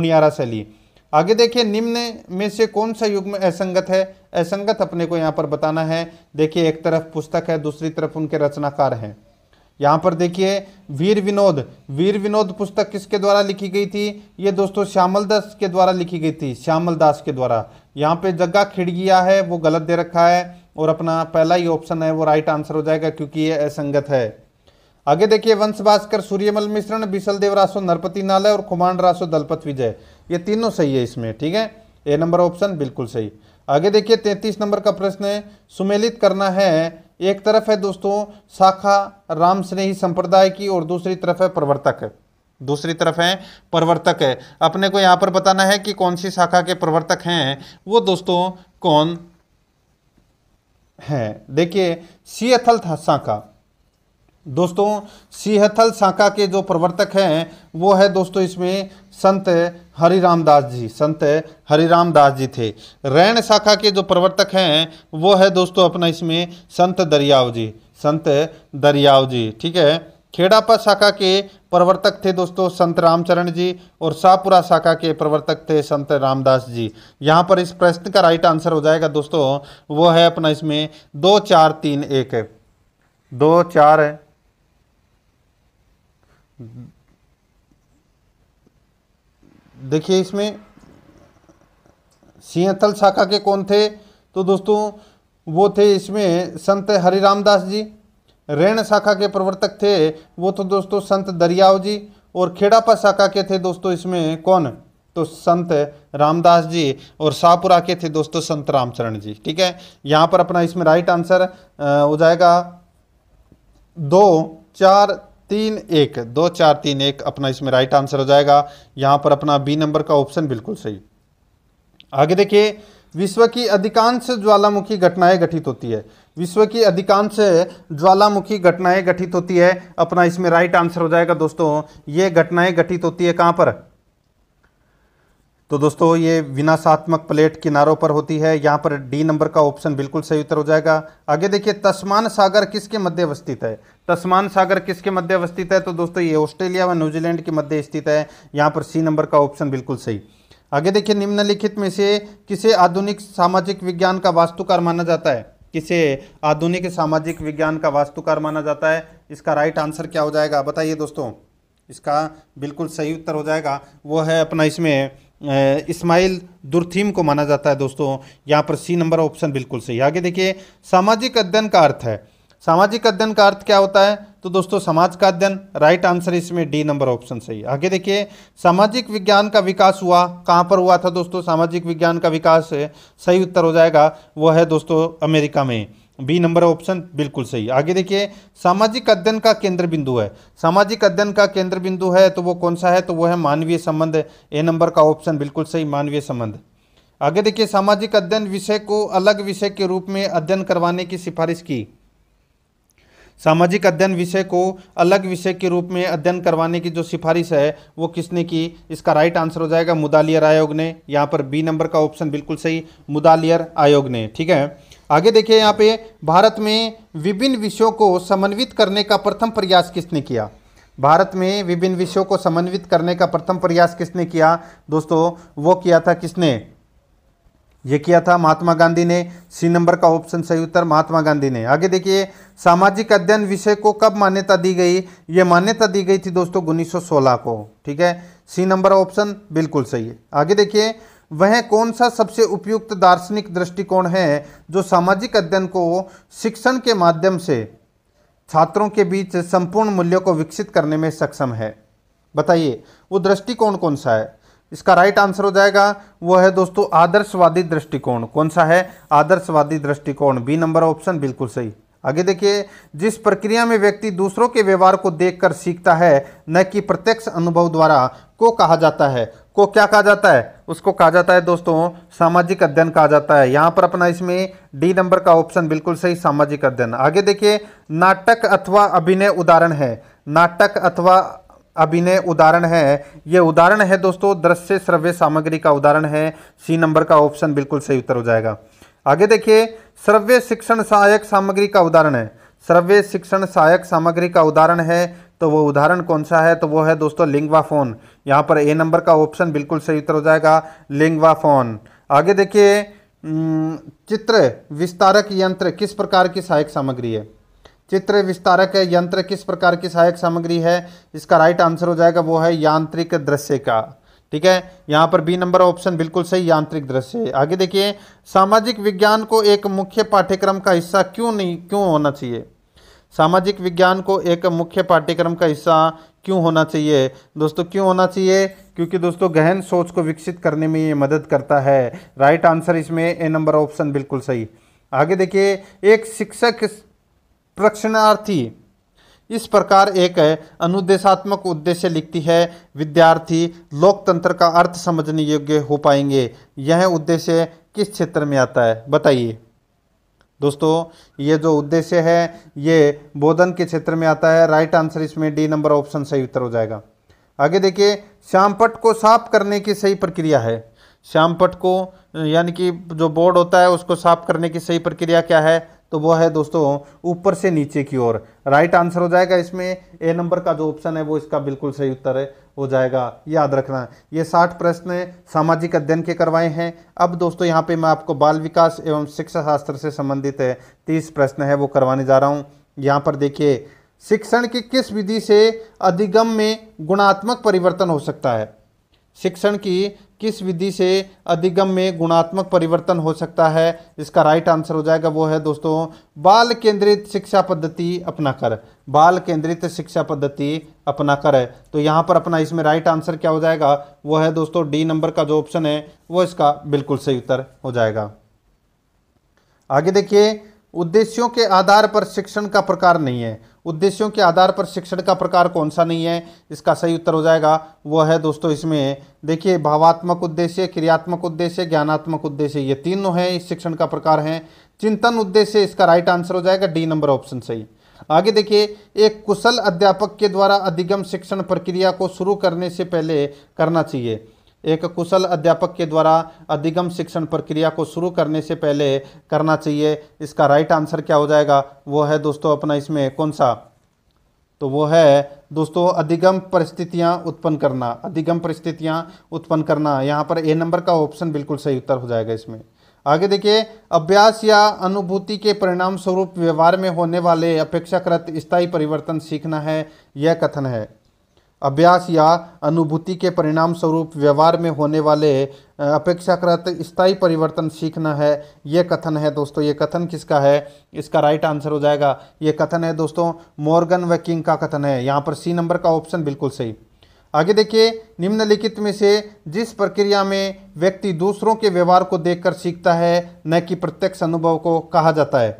उनियारा शैली आगे देखिए निम्न में से कौन सा युग्म असंगत है असंगत अपने को यहाँ पर बताना है देखिए एक तरफ पुस्तक है दूसरी तरफ उनके रचनाकार हैं यहाँ पर देखिए वीर विनोद वीर विनोद पुस्तक किसके द्वारा लिखी गई थी ये दोस्तों श्यामल दास के द्वारा लिखी गई थी श्यामल दास के द्वारा यहाँ पे जगह खिड़गिया है वो गलत दे रखा है और अपना पहला ही ऑप्शन है वो राइट आंसर हो जाएगा क्योंकि ये असंगत है आगे देखिए वंश भास्कर सूर्यमल मिश्रण बिशल देव रासो नरपति नालय और कुमांड रासो दलपत विजय ये तीनों सही है इसमें ठीक है ए नंबर ऑप्शन बिल्कुल सही आगे देखिए तैंतीस नंबर का प्रश्न है सुमेलित करना है एक तरफ है दोस्तों शाखा राम स्नेही संप्रदाय की और दूसरी तरफ है प्रवर्तक दूसरी तरफ है प्रवर्तक है अपने को यहाँ पर बताना है कि कौन सी शाखा के प्रवर्तक हैं वो दोस्तों कौन हैं देखिए सीएथल शाखा दोस्तों सीहथल शाखा के जो प्रवर्तक हैं वो है दोस्तों इसमें संत हरि जी संत हरि रामदास जी थे रैन शाखा के जो प्रवर्तक हैं वो है दोस्तों अपना इसमें संत दरियाव जी संत दरियाव जी ठीक है खेड़ापा शाखा के प्रवर्तक थे दोस्तों संत रामचरण जी और शाहपुरा शाखा के प्रवर्तक थे संत रामदास जी यहाँ पर इस प्रश्न का राइट आंसर हो जाएगा दोस्तों वो है अपना इसमें दो चार तीन एक दो चार देखिए इसमें सिंहथल शाखा के कौन थे तो दोस्तों वो थे इसमें संत रामदास जी रेण शाखा के प्रवर्तक थे वो तो दोस्तों संत दरियाव जी और खेड़ापा शाखा के थे दोस्तों इसमें कौन तो संत रामदास जी और शाहपुरा के थे दोस्तों संत रामचरण जी ठीक है यहाँ पर अपना इसमें राइट आंसर हो जाएगा दो चार तीन एक दो चार तीन एक अपना इसमें राइट आंसर हो जाएगा यहां पर अपना बी नंबर का ऑप्शन बिल्कुल सही आगे देखिए विश्व की अधिकांश ज्वालामुखी घटनाएं गठित होती है विश्व की अधिकांश ज्वालामुखी घटनाएं गठित होती है अपना इसमें राइट आंसर हो जाएगा दोस्तों ये घटनाएं गठित होती है कहां पर तो दोस्तों ये विनाशात्मक प्लेट किनारों पर होती है यहाँ पर डी नंबर का ऑप्शन बिल्कुल सही उत्तर हो जाएगा आगे देखिए तस्मान सागर किसके मध्य अवस्थित है तस्मान सागर किसके मध्य अवस्थित है तो दोस्तों ये ऑस्ट्रेलिया व न्यूजीलैंड के मध्य स्थित है यहाँ पर सी नंबर का ऑप्शन बिल्कुल सही आगे देखिए निम्नलिखित में से किसे आधुनिक सामाजिक विज्ञान का वास्तुकार माना जाता है किसे आधुनिक सामाजिक विज्ञान का वास्तुकार माना जाता है इसका राइट आंसर क्या हो जाएगा बताइए दोस्तों इसका बिल्कुल सही उत्तर हो जाएगा वो है अपना इसमें इस्माइल दुरथीम को माना जाता है दोस्तों यहाँ पर सी नंबर ऑप्शन बिल्कुल सही आगे देखिए सामाजिक अध्ययन का अर्थ है सामाजिक अध्ययन का अर्थ क्या होता है तो दोस्तों समाज का अध्ययन राइट आंसर इसमें डी नंबर ऑप्शन सही आगे देखिए सामाजिक विज्ञान का विकास हुआ कहाँ पर हुआ था दोस्तों सामाजिक विज्ञान का विकास सही उत्तर हो जाएगा वह है दोस्तों अमेरिका में बी नंबर ऑप्शन बिल्कुल सही आगे देखिए सामाजिक अध्ययन का केंद्र बिंदु है सामाजिक अध्ययन का केंद्र बिंदु है तो वो कौन सा है तो वो है मानवीय संबंध ए नंबर का ऑप्शन बिल्कुल सही मानवीय संबंध आगे देखिए सामाजिक अध्ययन विषय को अलग विषय के रूप में अध्ययन करवाने की सिफारिश की सामाजिक अध्ययन विषय को अलग विषय के रूप में अध्ययन करवाने की जो सिफारिश है वो किसने की इसका राइट आंसर हो जाएगा मुदालियर आयोग ने यहाँ पर बी नंबर का ऑप्शन बिल्कुल सही मुदालियर आयोग ने ठीक है आगे देखिए यहाँ पे भारत में विभिन्न विषयों को समन्वित करने का प्रथम प्रयास किसने किया भारत में विभिन्न विषयों को समन्वित करने का प्रथम प्रयास किसने किया दोस्तों वो किया था किसने ये किया था महात्मा गांधी ने सी नंबर का ऑप्शन सही उत्तर महात्मा गांधी ने आगे देखिए सामाजिक अध्ययन विषय को कब मान्यता दी गई ये मान्यता दी गई थी दोस्तों 1916 को ठीक है सी नंबर ऑप्शन बिल्कुल सही है आगे देखिए वह कौन सा सबसे उपयुक्त दार्शनिक दृष्टिकोण है जो सामाजिक अध्ययन को शिक्षण के माध्यम से छात्रों के बीच संपूर्ण मूल्यों को विकसित करने में सक्षम है बताइए वो दृष्टिकोण कौन सा है इसका राइट आंसर हो जाएगा वो है दोस्तों आदर्शवादी दृष्टिकोण कौन सा है आदर्शवादी दृष्टिकोण बी नंबर ऑप्शन बिल्कुल सही आगे देखिए जिस प्रक्रिया में व्यक्ति दूसरों के व्यवहार को देखकर सीखता है न कि प्रत्यक्ष अनुभव द्वारा को कहा जाता है को क्या कहा जाता है उसको कहा जाता है दोस्तों सामाजिक अध्ययन कहा जाता है यहाँ पर अपना इसमें डी नंबर का ऑप्शन बिल्कुल सही सामाजिक अध्ययन आगे देखिए नाटक अथवा अभिनय उदाहरण है नाटक अथवा अभिनय उदाहरण है ये उदाहरण है दोस्तों दृश्य श्रव्य सामग्री का उदाहरण है सी नंबर का ऑप्शन बिल्कुल सही उत्तर हो जाएगा आगे देखिए श्रव्य शिक्षण सहायक सामग्री का उदाहरण है श्रव्य शिक्षण सहायक सामग्री का उदाहरण है तो वो उदाहरण कौन सा है तो वो है दोस्तों फोन यहाँ पर ए नंबर का ऑप्शन बिल्कुल सही उत्तर हो जाएगा फोन आगे देखिए चित्र विस्तारक यंत्र किस प्रकार की सहायक सामग्री है चित्र विस्तारक यंत्र किस प्रकार की सहायक सामग्री है इसका राइट आंसर हो जाएगा वो है यांत्रिक दृश्य का ठीक है यहाँ पर बी नंबर ऑप्शन बिल्कुल सही यांत्रिक दृश्य आगे देखिए सामाजिक विज्ञान को एक मुख्य पाठ्यक्रम का हिस्सा क्यों नहीं क्यों होना चाहिए सामाजिक विज्ञान को एक मुख्य पाठ्यक्रम का हिस्सा क्यों होना चाहिए दोस्तों क्यों होना चाहिए क्योंकि दोस्तों गहन सोच को विकसित करने में ये मदद करता है राइट आंसर इसमें ए नंबर ऑप्शन बिल्कुल सही आगे देखिए एक शिक्षक प्रश्नार्थी इस प्रकार एक अनुदेशात्मक उद्देश्य लिखती है विद्यार्थी लोकतंत्र का अर्थ समझने योग्य हो पाएंगे यह उद्देश्य किस क्षेत्र में आता है बताइए दोस्तों ये जो उद्देश्य है ये बोधन के क्षेत्र में आता है राइट आंसर इसमें डी नंबर ऑप्शन सही उत्तर हो जाएगा आगे देखिए श्यामपट को साफ करने की सही प्रक्रिया है श्यामपट को यानी कि जो बोर्ड होता है उसको साफ करने की सही प्रक्रिया क्या है तो वो है दोस्तों ऊपर से नीचे की ओर राइट आंसर हो जाएगा इसमें ए नंबर का जो ऑप्शन है वो इसका बिल्कुल सही उत्तर है हो जाएगा याद रखना ये साठ प्रश्न सामाजिक अध्ययन के करवाए हैं अब दोस्तों यहाँ पे मैं आपको बाल विकास एवं शिक्षा शास्त्र से संबंधित है तीस प्रश्न है वो करवाने जा रहा हूँ यहाँ पर देखिए शिक्षण की किस विधि से अधिगम में गुणात्मक परिवर्तन हो सकता है शिक्षण की किस विधि से अधिगम में गुणात्मक परिवर्तन हो सकता है इसका राइट आंसर हो जाएगा वो है दोस्तों बाल केंद्रित शिक्षा पद्धति अपना कर बाल केंद्रित शिक्षा पद्धति कर है तो यहाँ पर अपना इसमें राइट आंसर क्या हो जाएगा वो है दोस्तों डी नंबर का जो ऑप्शन है वो इसका बिल्कुल सही उत्तर हो जाएगा आगे देखिए उद्देश्यों के आधार पर शिक्षण का प्रकार नहीं है उद्देश्यों के आधार पर शिक्षण का प्रकार कौन सा नहीं है इसका सही उत्तर हो जाएगा वो है दोस्तों इसमें देखिए भावात्मक उद्देश्य क्रियात्मक उद्देश्य ज्ञानात्मक उद्देश्य ये तीनों हैं इस शिक्षण का प्रकार है चिंतन उद्देश्य इसका राइट आंसर हो जाएगा डी नंबर ऑप्शन सही आगे देखिए एक कुशल अध्यापक के द्वारा अधिगम शिक्षण प्रक्रिया को शुरू करने से पहले करना चाहिए एक कुशल अध्यापक के द्वारा अधिगम शिक्षण प्रक्रिया को शुरू करने से पहले करना चाहिए इसका राइट आंसर क्या हो जाएगा वो है दोस्तों अपना इसमें कौन सा तो वो है दोस्तों अधिगम परिस्थितियां उत्पन्न करना अधिगम परिस्थितियां उत्पन्न करना यहाँ पर ए नंबर का ऑप्शन बिल्कुल सही उत्तर हो जाएगा इसमें आगे देखिए अभ्यास या अनुभूति के परिणाम स्वरूप व्यवहार में होने वाले अपेक्षाकृत स्थायी परिवर्तन सीखना है यह कथन है अभ्यास या अनुभूति के परिणाम स्वरूप व्यवहार में होने वाले अपेक्षाकृत स्थायी परिवर्तन सीखना है ये कथन है दोस्तों ये कथन किसका है इसका राइट आंसर हो जाएगा ये कथन है दोस्तों मॉर्गन व किंग का कथन है यहाँ पर सी नंबर का ऑप्शन बिल्कुल सही आगे देखिए निम्नलिखित में से जिस प्रक्रिया में व्यक्ति दूसरों के व्यवहार को देखकर सीखता है न कि प्रत्यक्ष अनुभव को कहा जाता है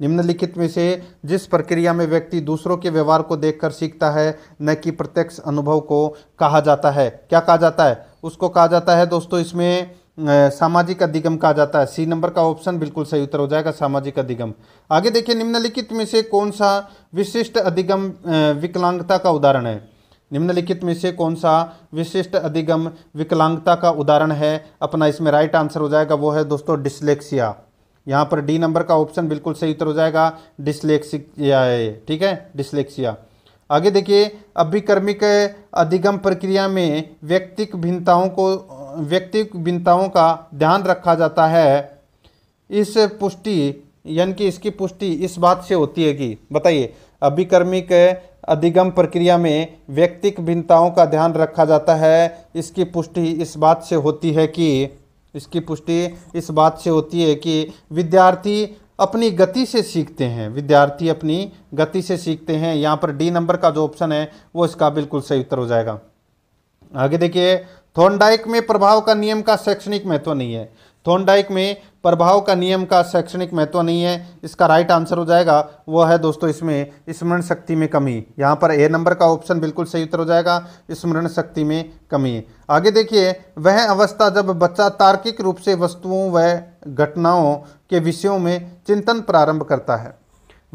निम्नलिखित में से जिस प्रक्रिया में व्यक्ति दूसरों के व्यवहार को देखकर सीखता है न कि प्रत्यक्ष अनुभव को कहा जाता है क्या कहा जाता है उसको कहा जाता है दोस्तों इसमें सामाजिक अधिगम कहा जाता है सी नंबर का ऑप्शन बिल्कुल सही उत्तर हो जाएगा सामाजिक अधिगम आगे देखिए निम्नलिखित में से कौन सा विशिष्ट अधिगम विकलांगता का उदाहरण है निम्नलिखित में से कौन सा विशिष्ट अधिगम विकलांगता का उदाहरण है अपना इसमें राइट आंसर हो जाएगा वो है दोस्तों डिसलेक्सिया यहाँ पर डी नंबर का ऑप्शन बिल्कुल सही उत्तर हो जाएगा डिस्लेक्सिया है ठीक है डिस्लेक्सिया आगे देखिए अभिकर्मिक अधिगम प्रक्रिया में व्यक्तिक भिन्नताओं को व्यक्तिक भिन्नताओं का ध्यान रखा जाता है इस पुष्टि यानी कि इसकी पुष्टि इस बात से होती है कि बताइए अभिकर्मिक अधिगम प्रक्रिया में व्यक्तिक भिन्नताओं का ध्यान रखा जाता है इसकी पुष्टि इस बात से होती है कि इसकी पुष्टि इस बात से होती है कि विद्यार्थी अपनी गति से सीखते हैं विद्यार्थी अपनी गति से सीखते हैं यहाँ पर डी नंबर का जो ऑप्शन है वो इसका बिल्कुल सही उत्तर हो जाएगा आगे देखिए थोनडाइक में प्रभाव का नियम का शैक्षणिक महत्व नहीं है थोनडाइक में प्रभाव का नियम का शैक्षणिक महत्व नहीं है इसका राइट आंसर हो जाएगा वो है दोस्तों इसमें स्मरण शक्ति में कमी यहाँ पर ए नंबर का ऑप्शन बिल्कुल सही उत्तर हो जाएगा स्मरण शक्ति में कमी आगे देखिए वह अवस्था जब बच्चा तार्किक रूप से वस्तुओं व घटनाओं के विषयों में चिंतन प्रारंभ करता है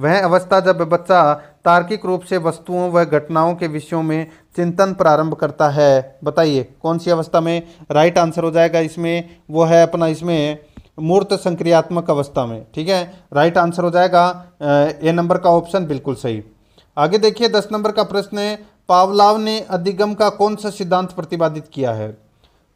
वह अवस्था जब बच्चा तार्किक रूप से वस्तुओं व घटनाओं के विषयों में चिंतन प्रारंभ करता है बताइए कौन सी अवस्था में राइट आंसर हो जाएगा इसमें वो है अपना इसमें मूर्त संक्रियात्मक अवस्था में ठीक है राइट आंसर हो जाएगा ए नंबर का ऑप्शन बिल्कुल सही आगे देखिए दस नंबर का प्रश्न है पावलाव ने अधिगम का कौन सा सिद्धांत प्रतिपादित किया है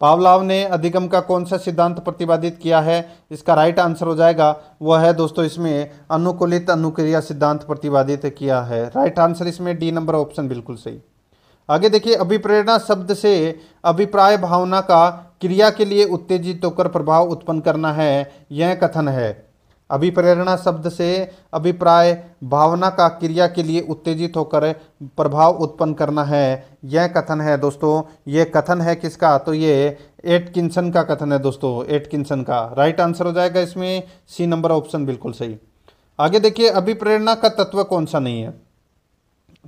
पावलाव ने अधिगम का कौन सा सिद्धांत प्रतिपादित किया है इसका राइट आंसर हो जाएगा वह है दोस्तों इसमें अनुकूलित अनुक्रिया सिद्धांत प्रतिपादित किया है राइट आंसर इसमें डी नंबर ऑप्शन बिल्कुल सही आगे देखिए अभिप्रेरणा शब्द से अभिप्राय भावना का क्रिया के लिए उत्तेजित होकर प्रभाव उत्पन्न करना है यह कथन है अभिप्रेरणा शब्द से अभिप्राय भावना का क्रिया के लिए उत्तेजित होकर प्रभाव उत्पन्न करना है यह कथन है दोस्तों ये कथन है किसका तो ये एटकिंसन का कथन है दोस्तों एटकिंसन का राइट आंसर हो जाएगा इसमें सी नंबर ऑप्शन बिल्कुल सही आगे देखिए अभिप्रेरणा का तत्व कौन सा नहीं है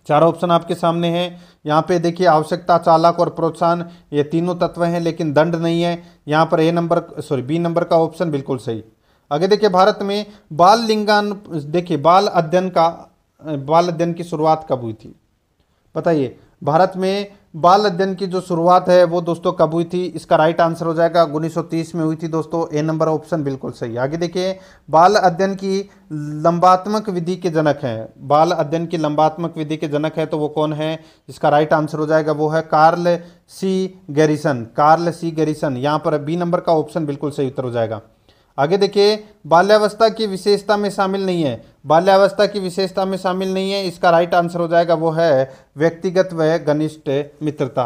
चार ऑप्शन आपके सामने हैं यहाँ पे देखिए आवश्यकता चालक और प्रोत्साहन ये तीनों तत्व हैं लेकिन दंड नहीं है यहाँ पर A number sorry B number का ऑप्शन बिल्कुल सही आगे देखिए भारत में बाल लिंगान देखिए बाल अध्ययन का बाल अध्ययन की शुरुआत कब हुई थी बताइए भारत में बाल अध्ययन की जो शुरुआत है वो दोस्तों कब हुई थी इसका राइट आंसर हो जाएगा उन्नीस में हुई थी दोस्तों ए नंबर ऑप्शन बिल्कुल सही आगे देखिए बाल अध्ययन की लंबात्मक विधि के जनक हैं बाल अध्ययन की लंबात्मक विधि के जनक है तो वो कौन है इसका राइट आंसर हो जाएगा वो है Carl C Garrison Carl C Garrison यहाँ पर बी नंबर का ऑप्शन बिल्कुल सही उत्तर हो जाएगा आगे देखिए बाल्यावस्था की विशेषता में शामिल नहीं है बाल्यावस्था की विशेषता में शामिल नहीं है इसका राइट आंसर हो जाएगा वो है व्यक्तिगत व घनिष्ठ मित्रता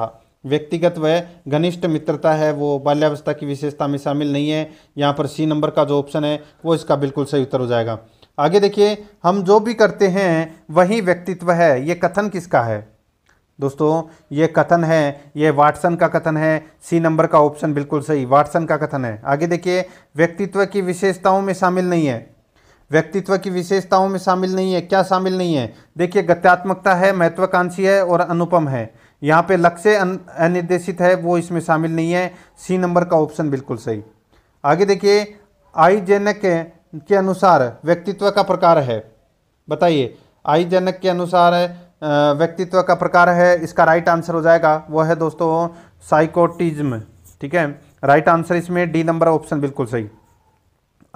व्यक्तिगत व घनिष्ठ मित्रता है वो बाल्यावस्था की विशेषता में शामिल नहीं है यहाँ पर सी नंबर का जो ऑप्शन है वो इसका बिल्कुल सही उत्तर हो जाएगा आगे देखिए हम जो भी करते हैं वही व्यक्तित्व है ये कथन किसका है दोस्तों ये कथन है ये वाटसन का कथन है सी नंबर का ऑप्शन बिल्कुल सही वाटसन का कथन है आगे देखिए व्यक्तित्व की विशेषताओं में शामिल नहीं है व्यक्तित्व की विशेषताओं में शामिल नहीं है क्या शामिल नहीं है देखिए गत्यात्मकता है महत्वाकांक्षी है और अनुपम है यहाँ पे लक्ष्य अनिर्देशित है वो इसमें शामिल नहीं है सी नंबर का ऑप्शन बिल्कुल सही आगे देखिए आई जनक के अनुसार व्यक्तित्व का प्रकार है बताइए आई जनक के अनुसार है व्यक्तित्व का प्रकार है इसका राइट आंसर हो जाएगा वो है दोस्तों साइकोटिज्म ठीक है राइट आंसर इसमें डी नंबर ऑप्शन बिल्कुल सही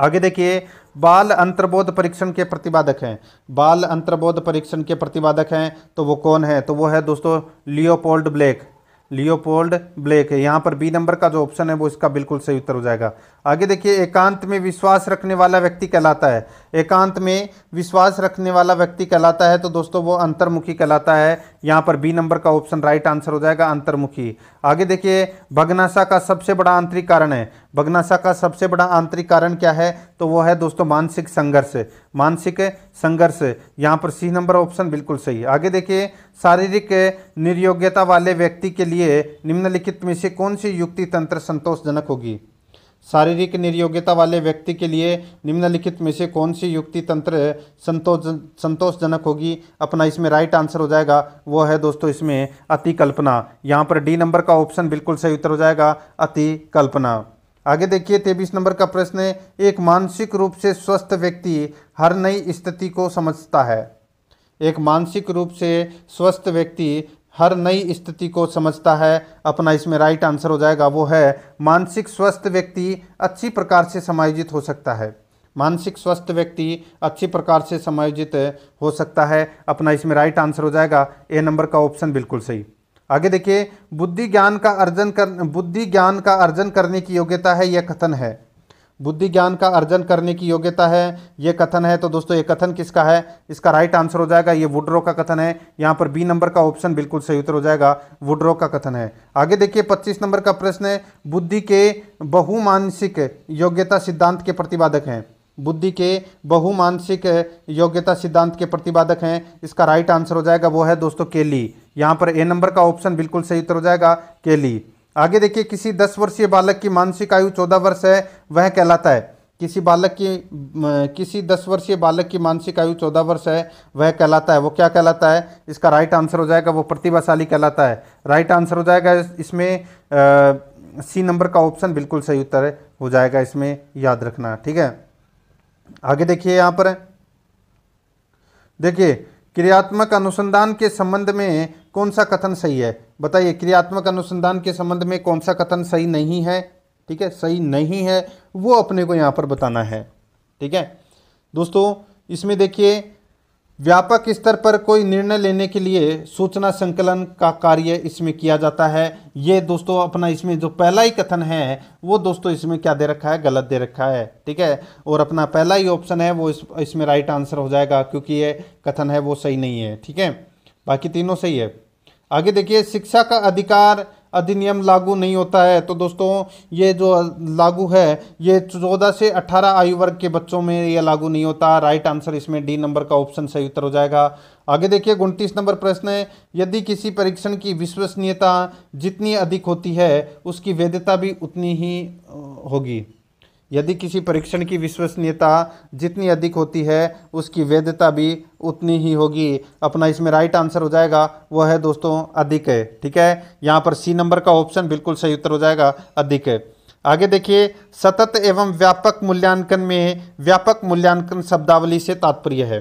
आगे देखिए बाल अंतर्बोध परीक्षण के प्रतिपादक हैं बाल अंतर्बोध परीक्षण के प्रतिपादक हैं तो वो कौन है तो वो है दोस्तों लियोपोल्ड ब्लैक लियोपोल्ड ब्लैक है यहाँ पर बी नंबर का जो ऑप्शन है वो इसका बिल्कुल सही उत्तर हो जाएगा आगे देखिए एकांत में विश्वास रखने वाला व्यक्ति कहलाता है एकांत में विश्वास रखने वाला व्यक्ति कहलाता है तो दोस्तों वो अंतर्मुखी कहलाता है यहाँ पर बी नंबर का ऑप्शन राइट आंसर हो जाएगा अंतर्मुखी आगे देखिए भगनाशा का सबसे बड़ा आंतरिक कारण है भगनाशा का सबसे बड़ा आंतरिक कारण क्या है तो वो है दोस्तों मानसिक संघर्ष मानसिक संघर्ष यहाँ पर सी नंबर ऑप्शन बिल्कुल सही आगे देखिए शारीरिक निर्योग्यता वाले व्यक्ति के लिए निम्नलिखित में से कौन सी युक्ति तंत्र संतोषजनक होगी शारीरिक निर्योग्यता वाले व्यक्ति के लिए निम्नलिखित में से कौन सी युक्ति तंत्र संतोष संतोषजनक होगी अपना इसमें राइट आंसर हो जाएगा वो है दोस्तों इसमें अति कल्पना यहाँ पर डी नंबर का ऑप्शन बिल्कुल सही उत्तर हो जाएगा अति कल्पना आगे देखिए तेईस नंबर का प्रश्न है एक मानसिक रूप से स्वस्थ व्यक्ति हर नई स्थिति को समझता है एक मानसिक रूप से स्वस्थ व्यक्ति हर नई स्थिति को समझता है अपना इसमें राइट आंसर हो जाएगा वो है मानसिक स्वस्थ व्यक्ति अच्छी प्रकार से समायोजित हो सकता है मानसिक स्वस्थ व्यक्ति अच्छी प्रकार से समायोजित हो सकता है अपना इसमें राइट आंसर हो जाएगा ए नंबर का ऑप्शन बिल्कुल सही आगे देखिए बुद्धि ज्ञान का अर्जन कर बुद्धि ज्ञान का अर्जन करने की योग्यता है यह कथन है बुद्धि ज्ञान का अर्जन करने की योग्यता है ये कथन है तो दोस्तों ये कथन किसका है इसका राइट आंसर हो जाएगा ये वुड्रो का कथन है यहाँ पर बी नंबर का ऑप्शन बिल्कुल सही उत्तर हो जाएगा वुड्रो का कथन है आगे देखिए 25 नंबर का प्रश्न है बुद्धि के बहुमानसिक योग्यता सिद्धांत के प्रतिपादक हैं बुद्धि के बहुमानसिक योग्यता सिद्धांत के प्रतिपादक हैं इसका राइट आंसर हो जाएगा वो है दोस्तों केली यहाँ पर ए नंबर का ऑप्शन बिल्कुल सही उत्तर हो जाएगा केली आगे देखिए किसी दस वर्षीय बालक की मानसिक आयु चौदह वर्ष है वह कहलाता है किसी बालक की किसी दस वर्षीय बालक की मानसिक आयु चौदह वर्ष है वह कहलाता है वो क्या कहलाता है इसका राइट आंसर हो जाएगा वो प्रतिभाशाली कहलाता है राइट आंसर हो जाएगा इसमें सी नंबर का ऑप्शन बिल्कुल सही उत्तर हो जाएगा इसमें याद रखना ठीक है आगे देखिए यहाँ पर देखिए क्रियात्मक अनुसंधान के संबंध में कौन सा कथन सही है बताइए क्रियात्मक अनुसंधान के संबंध में कौन सा कथन सही नहीं है ठीक है सही नहीं है वो अपने को यहाँ पर बताना है ठीक है दोस्तों इसमें देखिए व्यापक स्तर पर कोई निर्णय लेने के लिए सूचना संकलन का कार्य इसमें किया जाता है ये दोस्तों अपना इसमें जो पहला ही कथन है वो दोस्तों इसमें क्या दे रखा है गलत दे रखा है ठीक है और अपना पहला ही ऑप्शन है वो इस इसमें राइट आंसर हो जाएगा क्योंकि ये कथन है वो सही नहीं है ठीक है बाकी तीनों सही है आगे देखिए शिक्षा का अधिकार अधिनियम लागू नहीं होता है तो दोस्तों ये जो लागू है ये चौदह से अठारह आयु वर्ग के बच्चों में ये लागू नहीं होता राइट आंसर इसमें डी नंबर का ऑप्शन सही उत्तर हो जाएगा आगे देखिए उनतीस नंबर प्रश्न है यदि किसी परीक्षण की विश्वसनीयता जितनी अधिक होती है उसकी वैधता भी उतनी ही होगी यदि किसी परीक्षण की विश्वसनीयता जितनी अधिक होती है उसकी वैधता भी उतनी ही होगी अपना इसमें राइट आंसर हो जाएगा वह है दोस्तों अधिक है ठीक है यहाँ पर सी नंबर का ऑप्शन बिल्कुल सही उत्तर हो जाएगा अधिक है आगे देखिए सतत एवं व्यापक मूल्यांकन में व्यापक मूल्यांकन शब्दावली से तात्पर्य है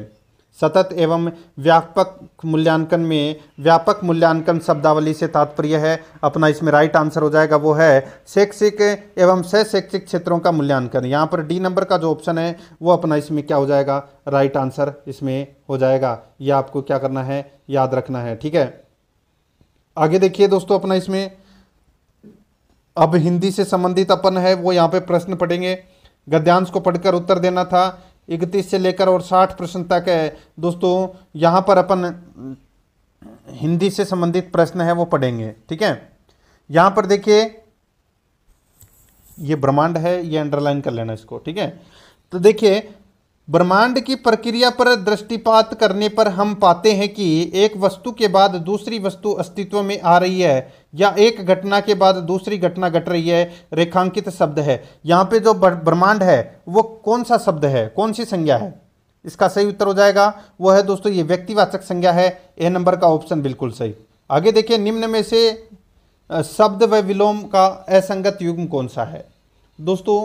सतत एवं व्यापक मूल्यांकन में व्यापक मूल्यांकन शब्दावली से तात्पर्य है अपना इसमें राइट आंसर हो जाएगा वो है शैक्षिक एवं शैक्षिक क्षेत्रों का मूल्यांकन यहाँ पर डी नंबर का जो ऑप्शन है वो अपना इसमें क्या हो जाएगा राइट आंसर इसमें हो जाएगा ये आपको क्या करना है याद रखना है ठीक है आगे देखिए दोस्तों अपना इसमें अब हिंदी से संबंधित अपन है वो यहाँ पे प्रश्न पढ़ेंगे गद्यांश को पढ़कर उत्तर देना था इकतीस से लेकर और साठ प्रश्न तक है दोस्तों यहाँ पर अपन हिंदी से संबंधित प्रश्न है वो पढ़ेंगे ठीक है यहाँ पर देखिए ये ब्रह्मांड है ये अंडरलाइन कर लेना इसको ठीक है तो देखिए ब्रह्मांड की प्रक्रिया पर दृष्टिपात करने पर हम पाते हैं कि एक वस्तु के बाद दूसरी वस्तु अस्तित्व में आ रही है या एक घटना के बाद दूसरी घटना घट रही है रेखांकित शब्द है यहाँ पे जो ब्रह्मांड है वो कौन सा शब्द है कौन सी संज्ञा है इसका सही उत्तर हो जाएगा वो है दोस्तों ये व्यक्तिवाचक संज्ञा है ए नंबर का ऑप्शन बिल्कुल सही आगे देखिए निम्न में से शब्द व विलोम का असंगत युग्म कौन सा है दोस्तों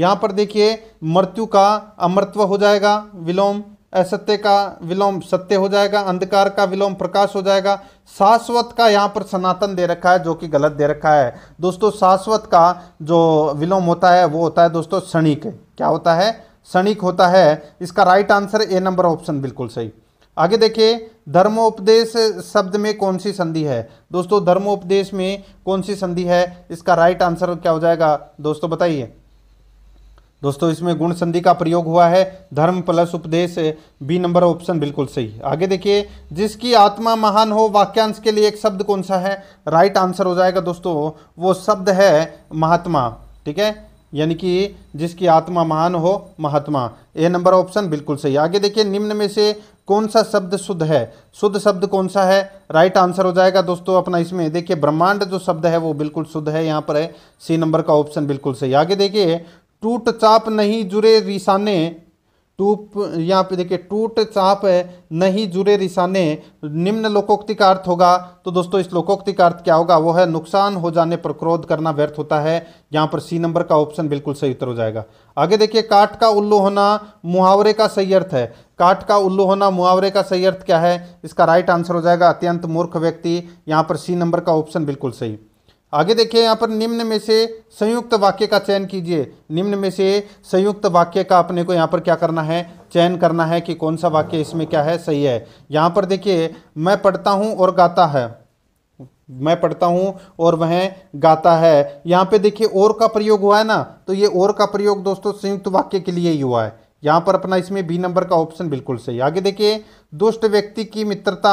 यहाँ पर देखिए मृत्यु का अमृत्व हो जाएगा विलोम असत्य का विलोम सत्य हो जाएगा अंधकार का विलोम प्रकाश हो जाएगा शाश्वत का यहाँ पर सनातन दे रखा है जो कि गलत दे रखा है दोस्तों शाश्वत का जो विलोम होता है वो होता है दोस्तों क्षणिक क्या होता है क्षणिक होता है इसका right answer A number option बिल्कुल सही आगे देखिए धर्मोपदेश शब्द में कौन सी संधि है दोस्तों धर्मोपदेश में कौन सी संधि है इसका राइट आंसर क्या हो जाएगा दोस्तों बताइए दोस्तों इसमें गुण संधि का प्रयोग हुआ है धर्म प्लस उपदेश बी नंबर ऑप्शन बिल्कुल सही आगे देखिए जिसकी आत्मा महान हो वाक्यांश के लिए एक शब्द कौन सा है राइट आंसर हो जाएगा दोस्तों वो शब्द है महात्मा ठीक है यानी कि जिसकी आत्मा महान हो महात्मा ए नंबर ऑप्शन बिल्कुल सही आगे देखिए निम्न में से कौन सा शब्द शुद्ध है शुद्ध शब्द कौन सा है राइट आंसर हो जाएगा दोस्तों अपना इसमें देखिए ब्रह्मांड जो शब्द है वो बिल्कुल शुद्ध है यहाँ पर है सी नंबर का ऑप्शन बिल्कुल सही आगे देखिए टूट चाप नहीं जुरे रिसाने टूप यहाँ पे देखिए टूट चाप नहीं जुरे रिसाने निम्न लोकोक्ति का अर्थ होगा तो दोस्तों इस लोकोक्ति का अर्थ क्या होगा वो है नुकसान हो जाने पर क्रोध करना व्यर्थ होता है यहाँ पर सी नंबर का ऑप्शन बिल्कुल सही उत्तर हो जाएगा आगे देखिए काट का उल्लू होना मुहावरे का सही अर्थ है काट का उल्लू होना मुहावरे का सही अर्थ क्या है इसका राइट आंसर हो जाएगा अत्यंत मूर्ख व्यक्ति यहाँ पर सी नंबर का ऑप्शन बिल्कुल सही आगे देखिए यहाँ पर निम्न में से संयुक्त वाक्य का चयन कीजिए निम्न में से संयुक्त वाक्य का अपने को यहाँ पर क्या करना है चयन करना है कि कौन सा वाक्य इसमें क्या है सही है यहाँ पर देखिए मैं पढ़ता हूँ और गाता है मैं पढ़ता हूँ और वह गाता है यहाँ पे देखिए और का प्रयोग हुआ है ना तो ये और का प्रयोग दोस्तों संयुक्त वाक्य के लिए ही हुआ है यहाँ पर अपना इसमें बी नंबर का ऑप्शन बिल्कुल सही आगे देखिए दुष्ट व्यक्ति की मित्रता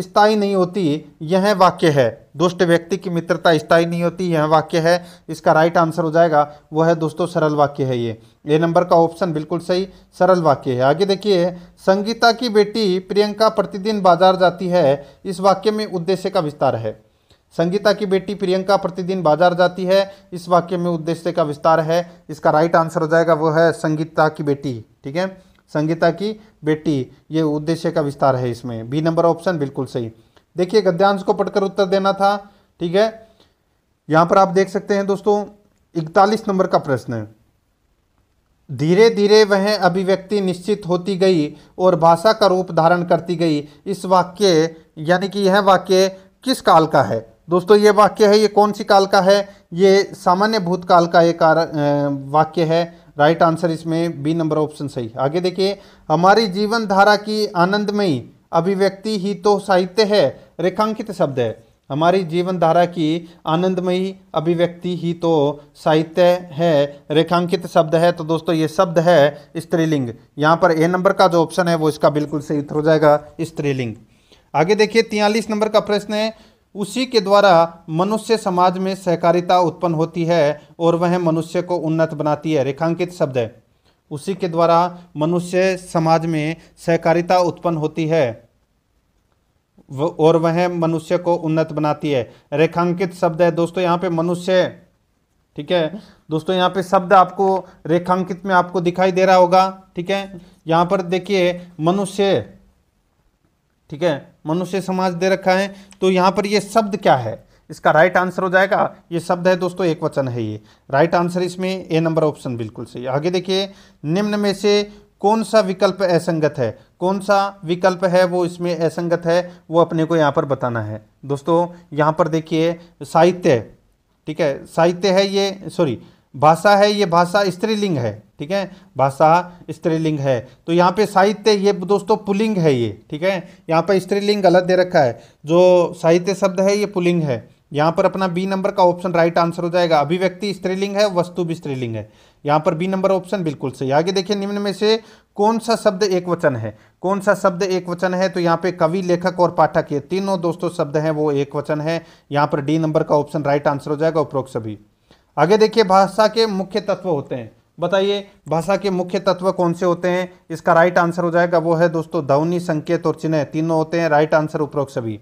स्थायी नहीं होती यह वाक्य है दुष्ट व्यक्ति की मित्रता स्थायी नहीं होती यह वाक्य है इसका राइट आंसर हो जाएगा वह है दोस्तों सरल वाक्य है ये ए नंबर का ऑप्शन बिल्कुल सही सरल वाक्य है आगे देखिए संगीता की बेटी प्रियंका प्रतिदिन बाजार जाती है इस वाक्य में उद्देश्य का विस्तार है संगीता की बेटी प्रियंका प्रतिदिन बाजार जाती है इस वाक्य में उद्देश्य का विस्तार है इसका राइट आंसर हो जाएगा वो है संगीता की बेटी ठीक है संगीता की बेटी ये उद्देश्य का विस्तार है इसमें बी नंबर ऑप्शन बिल्कुल सही देखिए गद्यांश को पढ़कर उत्तर देना था ठीक है यहाँ पर आप देख सकते हैं दोस्तों इकतालीस नंबर का प्रश्न है धीरे धीरे वह अभिव्यक्ति निश्चित होती गई और भाषा का रूप धारण करती गई इस वाक्य यानी कि यह वाक्य किस काल का है दोस्तों ये वाक्य है ये कौन सी काल का है ये सामान्य भूतकाल का एक वाक्य है राइट आंसर इसमें बी नंबर ऑप्शन सही आगे देखिए हमारी जीवन धारा की आनंदमयी अभिव्यक्ति ही तो साहित्य है रेखांकित शब्द है हमारी जीवन धारा की आनंदमयी अभिव्यक्ति ही तो साहित्य है रेखांकित शब्द है तो दोस्तों ये शब्द है स्त्रीलिंग यहाँ पर ए नंबर का जो ऑप्शन है वो इसका बिल्कुल सही उत्तर हो जाएगा स्त्रीलिंग आगे देखिए तियालीस नंबर का प्रश्न है उसी के द्वारा मनुष्य समाज में सहकारिता उत्पन्न होती है और वह मनुष्य को उन्नत बनाती है रेखांकित शब्द है उसी के द्वारा मनुष्य समाज में सहकारिता उत्पन्न होती है और वह मनुष्य को उन्नत बनाती है रेखांकित शब्द है दोस्तों यहाँ पे मनुष्य ठीक है दोस्तों यहाँ पे शब्द आपको रेखांकित में आपको दिखाई दे रहा होगा ठीक है यहाँ पर देखिए मनुष्य ठीक है मनुष्य समाज दे रखा है तो यहाँ पर ये शब्द क्या है इसका राइट आंसर हो जाएगा ये शब्द है दोस्तों एक वचन है ये राइट आंसर इसमें ए नंबर ऑप्शन बिल्कुल सही आगे देखिए निम्न में से कौन सा विकल्प असंगत है कौन सा विकल्प है वो इसमें असंगत है वो अपने को यहाँ पर बताना है दोस्तों यहाँ पर देखिए साहित्य ठीक है साहित्य है ये सॉरी भाषा है ये भाषा स्त्रीलिंग है ठीक है भाषा स्त्रीलिंग है तो यहाँ पे साहित्य ये दोस्तों पुलिंग है ये ठीक है यहाँ पर स्त्रीलिंग गलत दे रखा है जो साहित्य शब्द है ये पुलिंग है यहाँ पर अपना बी नंबर का ऑप्शन राइट आंसर हो जाएगा अभिव्यक्ति स्त्रीलिंग है वस्तु भी स्त्रीलिंग है यहाँ पर बी नंबर ऑप्शन बिल्कुल सही आगे देखिए निम्न में से कौन सा शब्द एक वचन है कौन सा शब्द एक वचन है तो यहाँ पे कवि लेखक और पाठक ये तीनों दोस्तों शब्द हैं वो एक वचन है यहाँ पर डी नंबर का ऑप्शन राइट आंसर हो जाएगा उपरोक्त सभी आगे देखिए भाषा के मुख्य तत्व होते हैं बताइए भाषा के मुख्य तत्व कौन से होते हैं इसका राइट आंसर हो जाएगा वो है दोस्तों ध्वनि संकेत और चिन्ह तीनों होते हैं राइट आंसर उपरोक्त सभी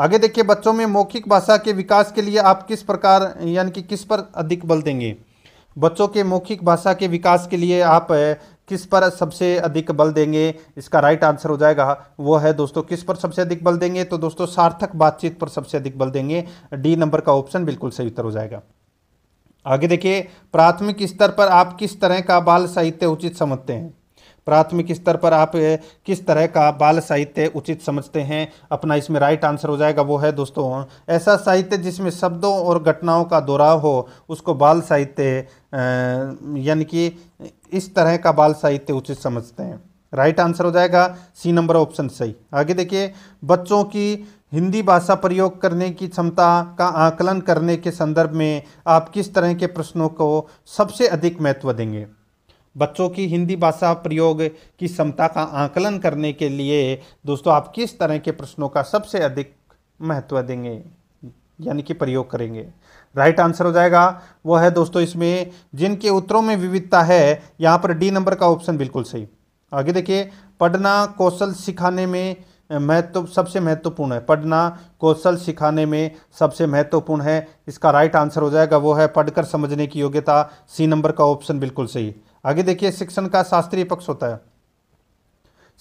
आगे देखिए बच्चों में मौखिक भाषा के विकास के लिए आप किस प्रकार यानी कि किस पर अधिक बल देंगे बच्चों के मौखिक भाषा के विकास के लिए आप किस पर सबसे अधिक बल देंगे इसका राइट आंसर हो जाएगा वो है दोस्तों किस पर सबसे अधिक बल देंगे तो दोस्तों सार्थक बातचीत पर सबसे अधिक बल देंगे डी नंबर का ऑप्शन बिल्कुल सही उत्तर हो जाएगा आगे देखिए प्राथमिक स्तर पर आप किस तरह का बाल साहित्य उचित समझते हैं प्राथमिक स्तर पर आप किस तरह का बाल साहित्य उचित समझते हैं अपना इसमें राइट आंसर हो जाएगा वो है दोस्तों ऐसा साहित्य जिसमें शब्दों और घटनाओं का दोहराव हो उसको बाल साहित्य यानी कि इस तरह का बाल साहित्य उचित समझते हैं राइट आंसर हो जाएगा सी नंबर ऑप्शन सही आगे देखिए बच्चों की हिंदी भाषा प्रयोग करने की क्षमता का आकलन करने के संदर्भ में आप किस तरह के प्रश्नों को सबसे अधिक महत्व देंगे बच्चों की हिंदी भाषा प्रयोग की क्षमता का आकलन करने के लिए दोस्तों आप किस तरह के प्रश्नों का सबसे अधिक महत्व देंगे यानी कि प्रयोग करेंगे राइट आंसर हो जाएगा वो है दोस्तों इसमें जिनके उत्तरों में विविधता है यहाँ पर डी नंबर का ऑप्शन बिल्कुल सही आगे देखिए पढ़ना कौशल सिखाने में महत्व सबसे महत्वपूर्ण है पढ़ना कौशल सिखाने में सबसे महत्वपूर्ण है इसका राइट आंसर हो जाएगा वो है पढ़कर समझने की योग्यता सी नंबर का ऑप्शन बिल्कुल सही आगे देखिए शिक्षण का शास्त्रीय पक्ष होता है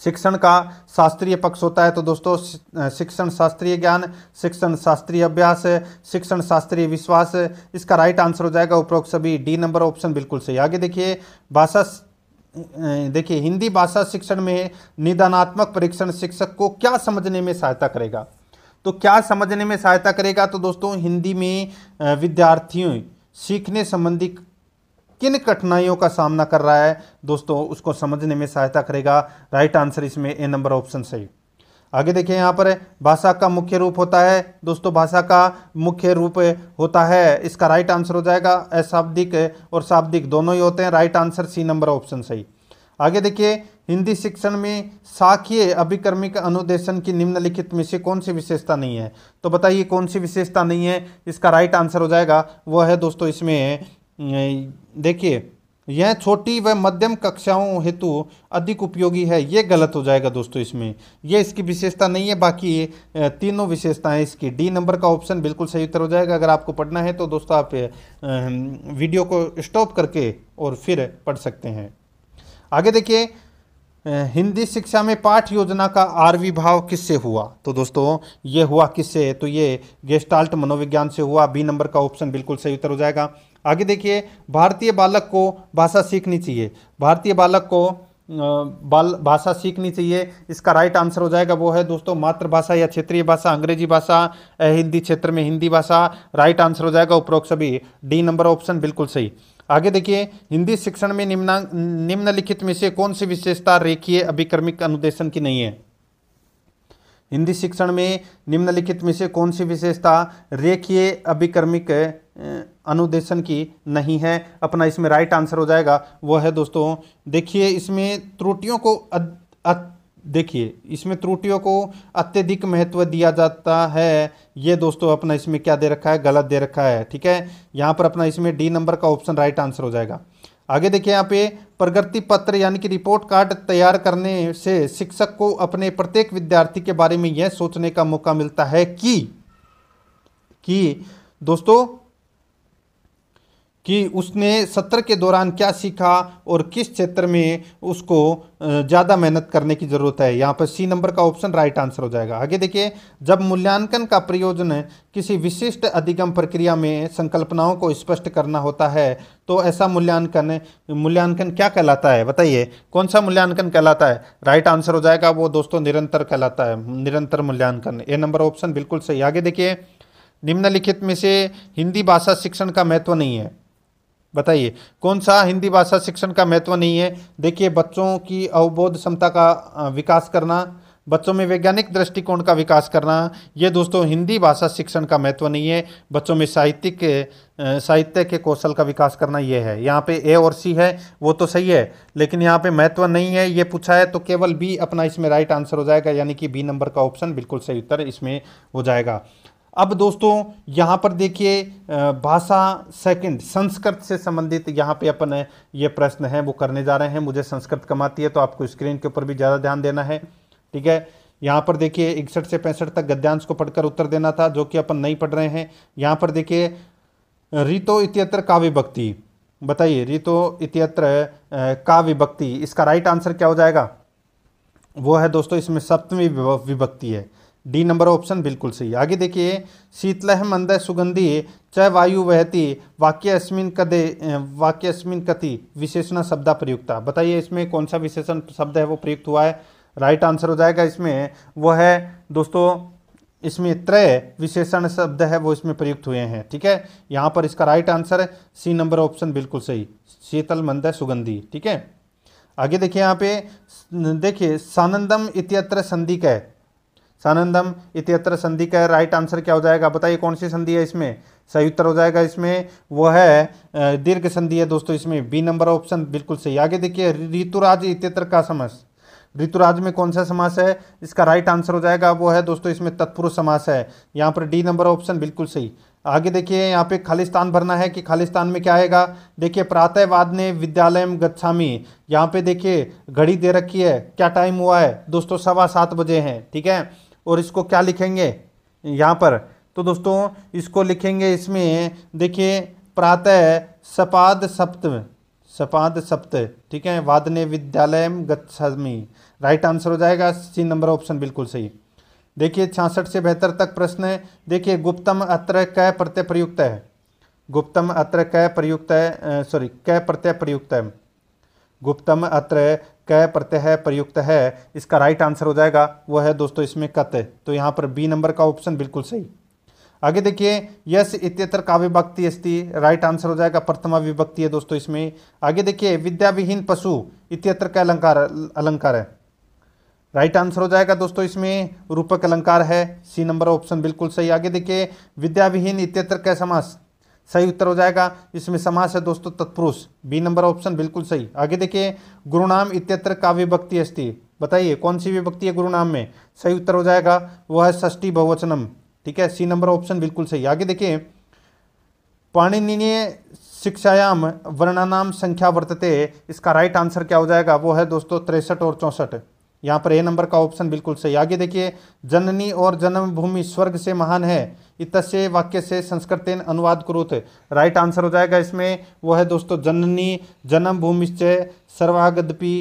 शिक्षण का शास्त्रीय पक्ष होता है तो दोस्तों शिक्षण शास्त्रीय ज्ञान शिक्षण शास्त्रीय अभ्यास शिक्षण शास्त्रीय विश्वास इसका राइट आंसर हो जाएगा उपरोक्त सभी डी नंबर ऑप्शन बिल्कुल सही आगे देखिए भाषा देखिए हिंदी भाषा शिक्षण में निदानात्मक परीक्षण शिक्षक को क्या समझने में सहायता करेगा तो क्या समझने में सहायता करेगा तो दोस्तों हिंदी में विद्यार्थियों सीखने संबंधी किन कठिनाइयों का सामना कर रहा है दोस्तों उसको समझने में सहायता करेगा राइट आंसर इसमें ए नंबर ऑप्शन सही आगे देखिए यहाँ पर भाषा का मुख्य रूप होता है दोस्तों भाषा का मुख्य रूप होता है इसका राइट आंसर हो जाएगा अशाब्दिक और शाब्दिक दोनों ही होते हैं right answer C number option सही आगे देखिए हिंदी शिक्षण में शाखीय अभिक्रमिक अनुदेशन की निम्नलिखित में से कौन सी विशेषता नहीं है तो बताइए कौन सी विशेषता नहीं है इसका राइट आंसर हो जाएगा वह है दोस्तों इसमें देखिए यह छोटी व मध्यम कक्षाओं हेतु अधिक उपयोगी है ये गलत हो जाएगा दोस्तों इसमें यह इसकी विशेषता नहीं है बाकी तीनों विशेषताएं इसकी डी नंबर का ऑप्शन बिल्कुल सही उत्तर हो जाएगा अगर आपको पढ़ना है तो दोस्तों आप वीडियो को स्टॉप करके और फिर पढ़ सकते हैं आगे देखिए हिंदी शिक्षा में पाठ योजना का आविर्भाव किससे हुआ तो दोस्तों ये हुआ किससे तो ये गेस्टाल्ट मनोविज्ञान से हुआ बी नंबर का ऑप्शन बिल्कुल सही उत्तर हो जाएगा आगे देखिए भारतीय बालक को भाषा सीखनी चाहिए भारतीय बालक को बाल भाषा सीखनी चाहिए इसका राइट आंसर हो जाएगा वो है दोस्तों मातृभाषा या क्षेत्रीय भाषा अंग्रेजी भाषा हिंदी क्षेत्र में हिंदी भाषा राइट आंसर हो जाएगा उपरोक्त सभी डी नंबर ऑप्शन बिल्कुल सही आगे देखिए हिंदी शिक्षण में निम्ना निम्नलिखित में से कौन सी विशेषता रेखीय अभिक्रमिक अनुदेशन की नहीं है हिंदी शिक्षण में निम्नलिखित में से कौन सी विशेषता रेखीय अभिक्रमिक अनुदेशन की नहीं है अपना इसमें राइट आंसर हो जाएगा वह है दोस्तों देखिए इसमें त्रुटियों को अद, अद, देखिए इसमें त्रुटियों को अत्यधिक महत्व दिया जाता है ये दोस्तों अपना इसमें क्या दे रखा है गलत दे रखा है ठीक है यहाँ पर अपना इसमें डी नंबर का ऑप्शन राइट आंसर हो जाएगा आगे देखिए यहाँ पे प्रगति पत्र यानी कि रिपोर्ट कार्ड तैयार करने से शिक्षक को अपने प्रत्येक विद्यार्थी के बारे में यह सोचने का मौका मिलता है कि कि दोस्तों कि उसने सत्र के दौरान क्या सीखा और किस क्षेत्र में उसको ज़्यादा मेहनत करने की ज़रूरत है यहाँ पर सी नंबर का ऑप्शन राइट आंसर हो जाएगा आगे देखिए जब मूल्यांकन का प्रयोजन किसी विशिष्ट अधिगम प्रक्रिया में संकल्पनाओं को स्पष्ट करना होता है तो ऐसा मूल्यांकन मूल्यांकन क्या कहलाता है बताइए कौन सा मूल्यांकन कहलाता है राइट आंसर हो जाएगा वो दोस्तों निरंतर कहलाता है निरंतर मूल्यांकन ए नंबर ऑप्शन बिल्कुल सही आगे देखिए निम्नलिखित में से हिंदी भाषा शिक्षण का महत्व नहीं है बताइए कौन सा हिंदी भाषा शिक्षण का महत्व नहीं है देखिए बच्चों की अवबोध क्षमता का विकास करना बच्चों में वैज्ञानिक दृष्टिकोण का विकास करना ये दोस्तों हिंदी भाषा शिक्षण का महत्व नहीं है बच्चों में साहित्यिक साहित्य के कौशल का विकास करना ये है यहाँ पे ए और सी है वो तो सही है लेकिन यहाँ पे महत्व नहीं है ये पूछा है तो केवल बी अपना इसमें राइट आंसर हो जाएगा यानी कि बी नंबर का ऑप्शन बिल्कुल सही उत्तर इसमें हो जाएगा अब दोस्तों यहाँ पर देखिए भाषा सेकंड संस्कृत से संबंधित यहाँ पे अपन ये प्रश्न है वो करने जा रहे हैं मुझे संस्कृत कमाती है तो आपको स्क्रीन के ऊपर भी ज़्यादा ध्यान देना है ठीक है यहाँ पर देखिए इकसठ से पैंसठ तक गद्यांश को पढ़कर उत्तर देना था जो कि अपन नहीं पढ़ रहे हैं यहाँ पर देखिए रितो इतियत्र काव्य भक्ति बताइए रितो इतियत्र काव्य भक्ति इसका राइट आंसर क्या हो जाएगा वो है दोस्तों इसमें सप्तमी विभक्ति है डी नंबर ऑप्शन बिल्कुल सही आगे देखिए शीतलह मंद सुगंधी च वायु वहती वाक्यस्मिन कदे वाक्य अस्मिन कति विशेषण शब्दा प्रयुक्ता बताइए इसमें कौन सा विशेषण शब्द है वो प्रयुक्त हुआ है राइट आंसर हो जाएगा इसमें वो है दोस्तों इसमें त्रय विशेषण शब्द है वो इसमें प्रयुक्त हुए हैं ठीक है यहाँ पर इसका राइट आंसर है सी नंबर ऑप्शन बिल्कुल सही शीतल मंद सुगंधी ठीक है आगे देखिए यहाँ पे देखिए सानंदम इत्यत्र संधि कह सानंदम इतियत्र संधि का राइट आंसर क्या हो जाएगा बताइए कौन सी संधि है इसमें सही उत्तर हो जाएगा इसमें वो है दीर्घ संधि है दोस्तों इसमें बी नंबर ऑप्शन बिल्कुल सही आगे देखिए ऋतुराज इत्यत्र का समास ऋतुराज में कौन सा समास है इसका राइट आंसर हो जाएगा वो है दोस्तों इसमें तत्पुरुष समास है यहाँ पर डी नंबर ऑप्शन बिल्कुल सही आगे देखिए यहाँ पे खालिस्तान भरना है कि खालिस्तान में क्या आएगा देखिए प्रातःवाद ने विद्यालय में गच्छामी यहाँ पे देखिए घड़ी दे रखी है क्या टाइम हुआ है दोस्तों सवा सात बजे हैं ठीक है और इसको क्या लिखेंगे यहाँ पर तो दोस्तों इसको लिखेंगे इसमें देखिए प्रातः सपाद सप्तम सपाद सप्त ठीक है वादने विद्यालय गच्छामी राइट आंसर हो जाएगा सी नंबर ऑप्शन बिल्कुल सही देखिए छियासठ से बेहतर तक प्रश्न है देखिए गुप्तम अत्र कै प्रत्यय प्रयुक्त है गुप्तम अत्र कै प्रयुक्त है सॉरी कै प्रत्यय प्रयुक्त है गुप्तम अत्र क प्रत्यय प्रयुक्त है इसका राइट आंसर हो जाएगा वो है दोस्तों इसमें कत तो यहाँ पर बी नंबर का ऑप्शन बिल्कुल सही आगे देखिए यस इत्यत्र का विभक्ति अस्ति राइट आंसर हो जाएगा प्रथमा विभक्ति है दोस्तों इसमें आगे देखिए विद्या विहीन पशु इत्यत्र का अलंकार अलंकार है राइट आंसर हो जाएगा दोस्तों इसमें रूपक अलंकार है सी नंबर ऑप्शन बिल्कुल सही आगे देखिए विद्या विहीन इत्यत्र का समास सही उत्तर हो जाएगा इसमें समास है दोस्तों तत्पुरुष बी नंबर ऑप्शन बिल्कुल सही आगे देखिए गुरुनाम इत्यत्र का विभक्ति अस्थि बताइए कौन सी विभक्ति है गुरुनाम में सही उत्तर हो जाएगा वह है षष्टी बहुवचनम ठीक है सी नंबर ऑप्शन बिल्कुल सही आगे देखिए पाणिनीय शिक्षायाम वर्णानाम संख्या वर्तते इसका राइट आंसर क्या हो जाएगा वो है दोस्तों तिरसठ और चौंसठ यहाँ पर ए नंबर का ऑप्शन बिल्कुल सही आगे देखिए जननी और जन्मभूमि स्वर्ग से महान है इतस्य वाक्य से संस्कृत अनुवाद कुरुत राइट आंसर हो जाएगा इसमें वो है दोस्तों जननी जन्मभूमिश्च सर्वागदपि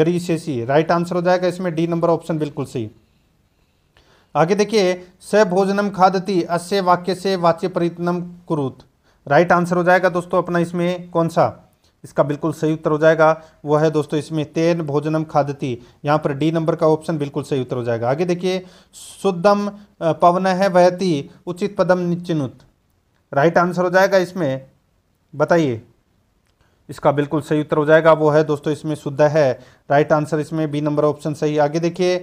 गरीशेषी राइट आंसर हो जाएगा इसमें डी नंबर ऑप्शन बिल्कुल सही आगे देखिए स भोजनम खादति अस्य वाक्य से वाच्य परितनम कुरुत राइट आंसर हो जाएगा दोस्तों अपना इसमें कौन सा इसका बिल्कुल सही उत्तर हो जाएगा वो है दोस्तों इसमें तेन भोजनम खादती यहाँ पर डी नंबर का ऑप्शन बिल्कुल सही उत्तर हो जाएगा आगे देखिए शुद्धम पवन है वयती उचित पदम निचिनुत राइट आंसर हो जाएगा इसमें बताइए इसका बिल्कुल सही उत्तर हो जाएगा वो है दोस्तों इसमें शुद्ध है राइट आंसर इसमें बी नंबर ऑप्शन सही आगे देखिए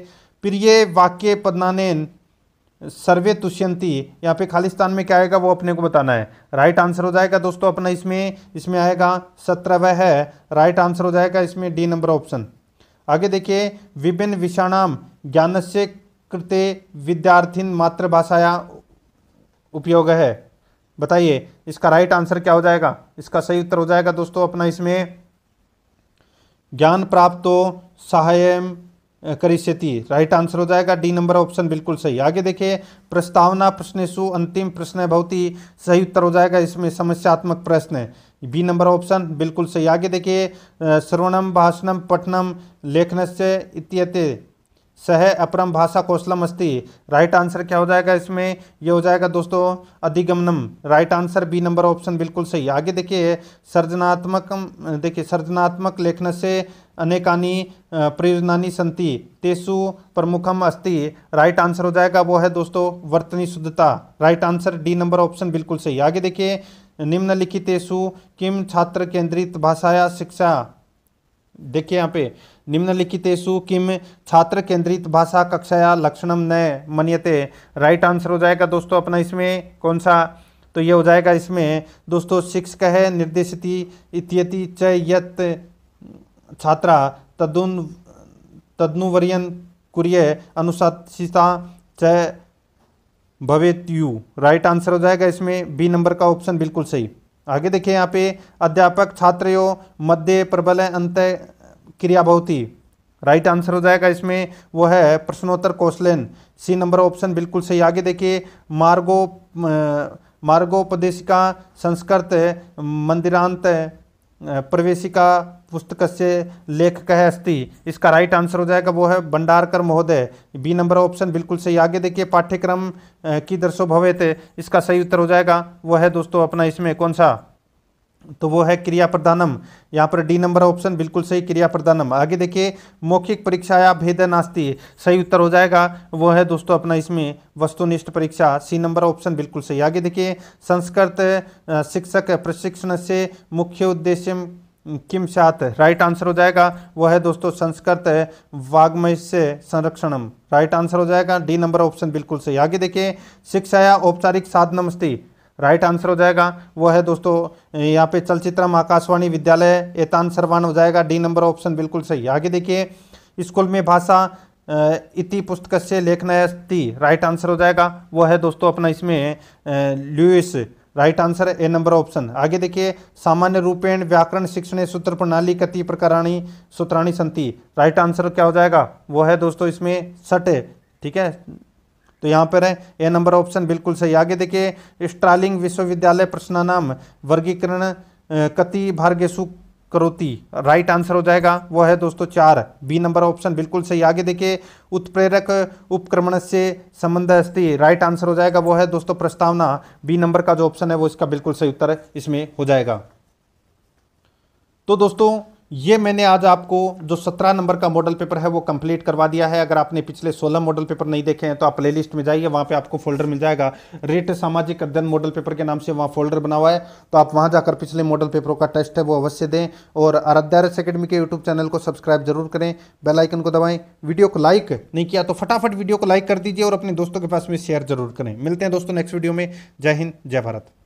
प्रिय वाक्य पदनानेन सर्वे तुष्यंती यहाँ पे खालिस्तान में क्या आएगा वो अपने को बताना है राइट आंसर हो जाएगा दोस्तों अपना इसमें इसमें आएगा सत्रहवा है राइट आंसर हो जाएगा इसमें डी नंबर ऑप्शन आगे देखिए विभिन्न विषाणाम ज्ञान से कृते विद्यार्थिन मातृभाषाया उपयोग है बताइए इसका राइट आंसर क्या हो जाएगा इसका सही उत्तर हो जाएगा दोस्तों अपना इसमें ज्ञान प्राप्त हो सहायम करिष्यति राइट आंसर हो जाएगा डी नंबर ऑप्शन बिल्कुल सही आगे देखिए प्रस्तावना सु अंतिम प्रश्न बहुत ही सही उत्तर हो जाएगा इसमें समस्यात्मक प्रश्न है बी नंबर ऑप्शन बिल्कुल सही आगे देखिए श्रवणम भाषणम पठनम लेखनस्य इत्यते सह अपरम भाषा कौशलम अस्ति राइट आंसर क्या हो जाएगा इसमें यह हो जाएगा दोस्तों अधिगमनम right answer B number option बिल्कुल सही आगे देखिए सर्जनात्मक देखिए सर्जनात्मक लेखन से अनेकानी प्रयोजना सन्ती तेसु प्रमुखम अस्ति राइट आंसर हो जाएगा वो है दोस्तों वर्तनी शुद्धता right answer D number option बिल्कुल सही आगे देखिए निम्नलिखितेषु किम छात्र केंद्रित भाषाया शिक्षा देखिए यहाँ पे निम्नलिखितेषु किम छात्र केंद्रित भाषा कक्षाया लक्षणम न मनियते राइट आंसर हो जाएगा दोस्तों अपना इसमें कौन सा तो ये हो जाएगा इसमें दोस्तों शिक्षक है निर्देशित इत्यति च यत छात्रा तदुन तदनुवर्यन कुरिय अनुशासिता च भवेत यू राइट आंसर हो जाएगा इसमें बी नंबर का ऑप्शन बिल्कुल सही आगे देखिए यहाँ पे अध्यापक यो मध्य प्रबल अंत क्रिया बहुत ही राइट आंसर हो जाएगा इसमें वो है प्रश्नोत्तर कौशलन सी नंबर ऑप्शन बिल्कुल सही आगे देखिए मार्गो मार्गोपदेशिका संस्कृत मंदिरांत प्रवेशिका पुस्तक से लेखक अस्थि इसका राइट आंसर हो जाएगा वो है भंडारकर महोदय बी नंबर ऑप्शन बिल्कुल सही आगे देखिए पाठ्यक्रम की दर्शो थे इसका सही उत्तर हो जाएगा वो है दोस्तों अपना इसमें कौन सा तो वो है क्रिया प्रदानम यहाँ पर डी नंबर ऑप्शन बिल्कुल सही क्रिया प्रदानम आगे देखिए मौखिक परीक्षा या भेद नास्ती सही उत्तर हो जाएगा वो है दोस्तों अपना इसमें वस्तुनिष्ठ परीक्षा सी नंबर ऑप्शन बिल्कुल सही आगे देखिए संस्कृत शिक्षक प्रशिक्षण से मुख्य उद्देश्य किम सात राइट आंसर हो जाएगा वह है दोस्तों संस्कृत वाग्मय से संरक्षणम राइट आंसर हो जाएगा डी नंबर ऑप्शन बिल्कुल सही आगे देखिए शिक्षा या औपचारिक साधनमस्ती राइट आंसर हो जाएगा वो है दोस्तों यहाँ पे चलचित्रम आकाशवाणी विद्यालय आंसर वन हो जाएगा डी नंबर ऑप्शन बिल्कुल सही आगे देखिए स्कूल में भाषा इति पुस्तक से है राइट आंसर हो जाएगा वो है दोस्तों अपना इसमें ल्यूस right answer A number option आगे देखिए सामान्य रूपेण व्याकरण शिक्षण सूत्र प्रणाली कति प्रकाराणी सूत्राणी संति राइट आंसर क्या हो जाएगा वो है दोस्तों इसमें सट ठीक है तो यहाँ पर है ए नंबर ऑप्शन बिल्कुल सही आगे देखिए स्ट्रालिंग विश्वविद्यालय प्रश्नानाम वर्गीकरण कति भार्गेशु करोती राइट आंसर हो जाएगा वो है दोस्तों चार बी नंबर ऑप्शन बिल्कुल सही आगे देखिए उत्प्रेरक उपक्रमण से संबंध अस्थि राइट आंसर हो जाएगा वो है दोस्तों प्रस्तावना बी नंबर का जो ऑप्शन है वो इसका बिल्कुल सही उत्तर इसमें हो जाएगा तो दोस्तों ये मैंने आज आपको जो 17 नंबर का मॉडल पेपर है वो कंप्लीट करवा दिया है अगर आपने पिछले 16 मॉडल पेपर नहीं देखे हैं तो आप प्लेलिस्ट में जाइए वहाँ पे आपको फोल्डर मिल जाएगा रेट सामाजिक अध्ययन मॉडल पेपर के नाम से वहाँ फोल्डर बना हुआ है तो आप वहाँ जाकर पिछले मॉडल पेपरों का टेस्ट है वो अवश्य दें और आराध्यारस अकेडमी के यूट्यूब चैनल को सब्सक्राइब जरूर करें बेलाइकन को दबाएँ वीडियो को लाइक नहीं किया तो फटाफट वीडियो को लाइक कर दीजिए और अपने दोस्तों के पास में शेयर जरूर करें मिलते हैं दोस्तों नेक्स्ट वीडियो में जय हिंद जय भारत